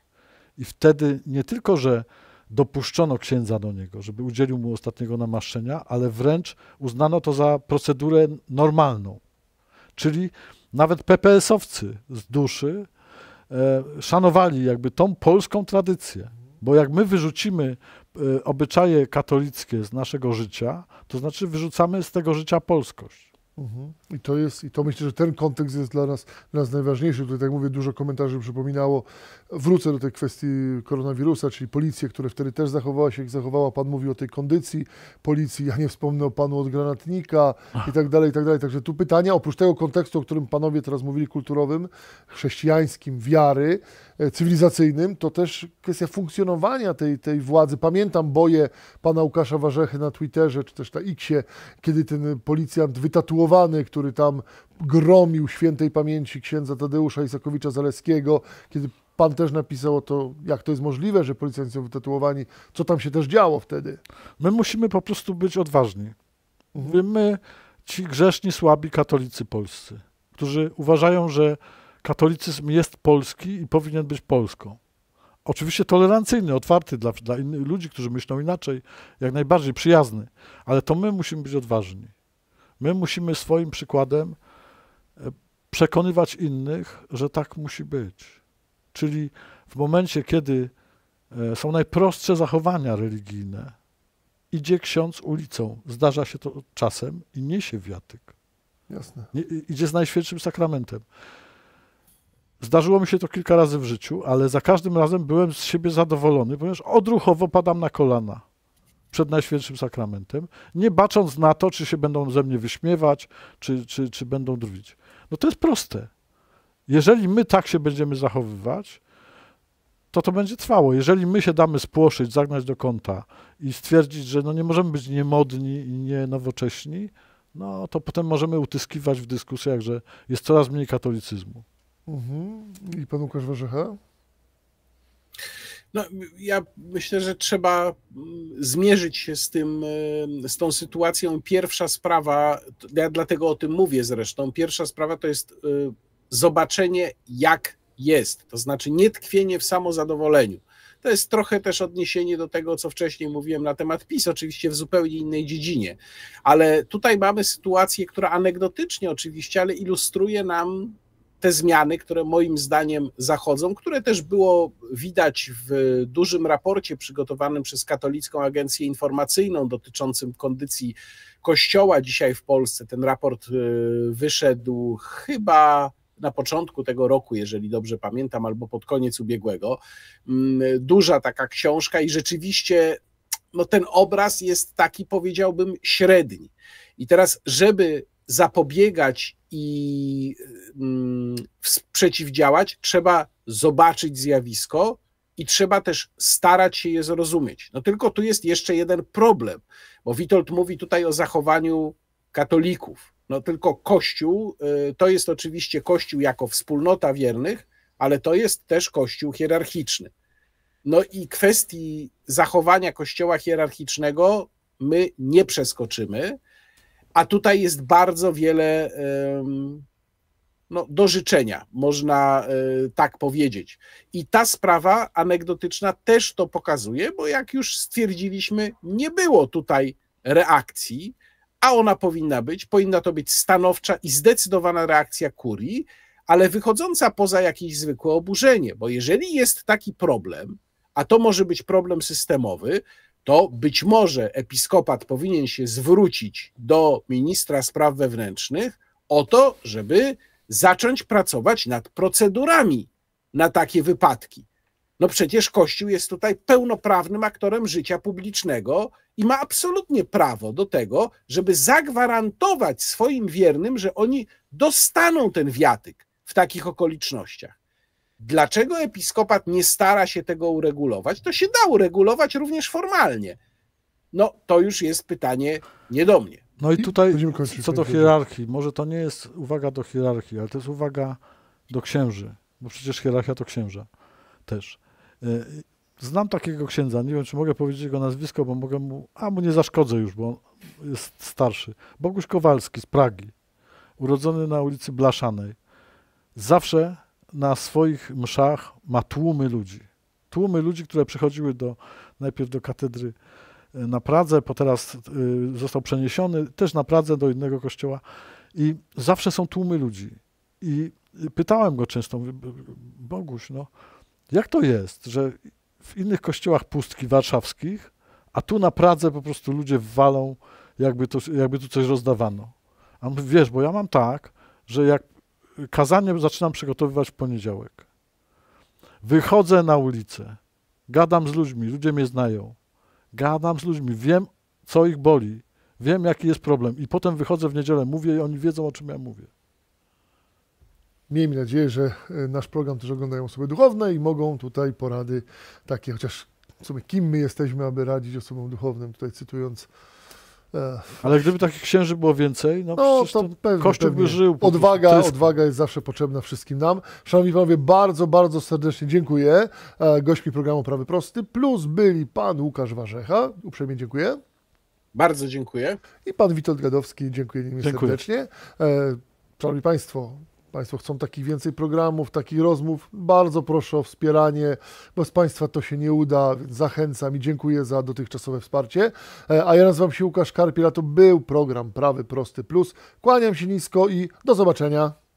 I wtedy nie tylko, że dopuszczono księdza do niego, żeby udzielił mu ostatniego namaszczenia, ale wręcz uznano to za procedurę normalną. Czyli nawet PPS-owcy z duszy e, szanowali jakby tą polską tradycję. Bo jak my wyrzucimy e, obyczaje katolickie z naszego życia, to znaczy wyrzucamy z tego życia polskość. Mhm. I to jest, i to myślę, że ten kontekst jest dla nas, dla nas najważniejszy. Tutaj, tak mówię, dużo komentarzy przypominało. Wrócę do tej kwestii koronawirusa, czyli policję, która wtedy też zachowała się, jak zachowała. Pan mówił o tej kondycji policji, ja nie wspomnę o panu od granatnika i tak dalej, i tak dalej. Także tu pytania, oprócz tego kontekstu, o którym panowie teraz mówili, kulturowym, chrześcijańskim, wiary, e, cywilizacyjnym, to też kwestia funkcjonowania tej, tej władzy. Pamiętam boje pana Łukasza Warzechy na Twitterze, czy też na Xie, kiedy ten policjant wytatuowany, który który tam gromił świętej pamięci księdza Tadeusza Isakowicza Zaleskiego, kiedy pan też napisał o to, jak to jest możliwe, że policjanci są wytatuowani, co tam się też działo wtedy. My musimy po prostu być odważni. Mhm. My, ci grzeszni, słabi katolicy polscy, którzy uważają, że katolicyzm jest polski i powinien być Polską. Oczywiście tolerancyjny, otwarty dla, dla innych ludzi, którzy myślą inaczej, jak najbardziej przyjazny, ale to my musimy być odważni. My musimy swoim przykładem e, przekonywać innych, że tak musi być. Czyli w momencie, kiedy e, są najprostsze zachowania religijne, idzie ksiądz ulicą, zdarza się to czasem i niesie wiatyk. Jasne. Nie, idzie z najświętszym sakramentem. Zdarzyło mi się to kilka razy w życiu, ale za każdym razem byłem z siebie zadowolony, ponieważ odruchowo padam na kolana przed Najświętszym Sakramentem, nie bacząc na to, czy się będą ze mnie wyśmiewać, czy, czy, czy będą drwić. No to jest proste. Jeżeli my tak się będziemy zachowywać, to to będzie trwało. Jeżeli my się damy spłoszyć, zagnać do kąta i stwierdzić, że no nie możemy być niemodni i nienowocześni, no to potem możemy utyskiwać w dyskusjach, że jest coraz mniej katolicyzmu. Mhm. I pan Łukasz Warzycha? No, ja myślę, że trzeba mm, zmierzyć się z tym, e, z tą sytuacją. Pierwsza sprawa, ja dlatego o tym mówię zresztą, pierwsza sprawa to jest e, zobaczenie, jak jest, to znaczy nie tkwienie w samozadowoleniu. To jest trochę też odniesienie do tego, co wcześniej mówiłem na temat PiS, oczywiście w zupełnie innej dziedzinie, ale tutaj mamy sytuację, która anegdotycznie oczywiście, ale ilustruje nam te zmiany, które moim zdaniem zachodzą, które też było widać w dużym raporcie przygotowanym przez Katolicką Agencję Informacyjną dotyczącym kondycji Kościoła dzisiaj w Polsce. Ten raport y, wyszedł chyba na początku tego roku, jeżeli dobrze pamiętam, albo pod koniec ubiegłego. Mm, duża taka książka i rzeczywiście no, ten obraz jest taki, powiedziałbym, średni. I teraz, żeby zapobiegać i mm, przeciwdziałać, trzeba zobaczyć zjawisko i trzeba też starać się je zrozumieć. No tylko tu jest jeszcze jeden problem, bo Witold mówi tutaj o zachowaniu katolików. No tylko Kościół, y, to jest oczywiście Kościół jako wspólnota wiernych, ale to jest też Kościół hierarchiczny. No i kwestii zachowania Kościoła hierarchicznego my nie przeskoczymy a tutaj jest bardzo wiele no, do życzenia, można e, tak powiedzieć. I ta sprawa anegdotyczna też to pokazuje, bo jak już stwierdziliśmy, nie było tutaj reakcji, a ona powinna być, powinna to być stanowcza i zdecydowana reakcja kurii, ale wychodząca poza jakieś zwykłe oburzenie, bo jeżeli jest taki problem, a to może być problem systemowy, to być może episkopat powinien się zwrócić do ministra spraw wewnętrznych o to, żeby zacząć pracować nad procedurami na takie wypadki. No przecież Kościół jest tutaj pełnoprawnym aktorem życia publicznego i ma absolutnie prawo do tego, żeby zagwarantować swoim wiernym, że oni dostaną ten wiatyk w takich okolicznościach. Dlaczego episkopat nie stara się tego uregulować? To się da uregulować również formalnie. No to już jest pytanie nie do mnie. No i tutaj co do hierarchii, może to nie jest uwaga do hierarchii, ale to jest uwaga do księży, bo no przecież hierarchia to księża też. E, znam takiego księdza, nie wiem czy mogę powiedzieć jego nazwisko, bo mogę mu, a mu nie zaszkodzę już, bo jest starszy. Boguś Kowalski z Pragi, urodzony na ulicy Blaszanej. Zawsze na swoich mszach ma tłumy ludzi. Tłumy ludzi, które przychodziły do, najpierw do katedry e, na Pradze, po teraz e, został przeniesiony też na Pradze do innego kościoła. I zawsze są tłumy ludzi. I e, pytałem go często, Boguś, no, jak to jest, że w innych kościołach pustki warszawskich, a tu na Pradze po prostu ludzie walą, jakby tu, jakby tu coś rozdawano. A on mówi, wiesz, bo ja mam tak, że jak kazanie zaczynam przygotowywać w poniedziałek. Wychodzę na ulicę, gadam z ludźmi, ludzie mnie znają. Gadam z ludźmi, wiem, co ich boli, wiem, jaki jest problem. I potem wychodzę w niedzielę, mówię i oni wiedzą, o czym ja mówię. Miejmy nadzieję, że e, nasz program też oglądają osoby duchowne i mogą tutaj porady takie, chociaż w sumie kim my jesteśmy, aby radzić osobom duchownym, tutaj cytując ale gdyby takich księży było więcej, no, no to, pewnie, Kościół pewnie. by żył. Odwaga, jest... odwaga jest zawsze potrzebna wszystkim nam. Szanowni Panowie, bardzo, bardzo serdecznie dziękuję. E, gośćmi programu Prawy Prosty plus byli pan Łukasz Warzecha. Uprzejmie dziękuję. Bardzo dziękuję. I pan Witold Gadowski, dziękuję, dziękuję. serdecznie. E, szanowni Państwo, Państwo chcą takich więcej programów, takich rozmów, bardzo proszę o wspieranie. Bez Państwa to się nie uda, więc zachęcam i dziękuję za dotychczasowe wsparcie. E, a ja nazywam się Łukasz Karpiel, a to był program Prawy Prosty Plus. Kłaniam się nisko i do zobaczenia.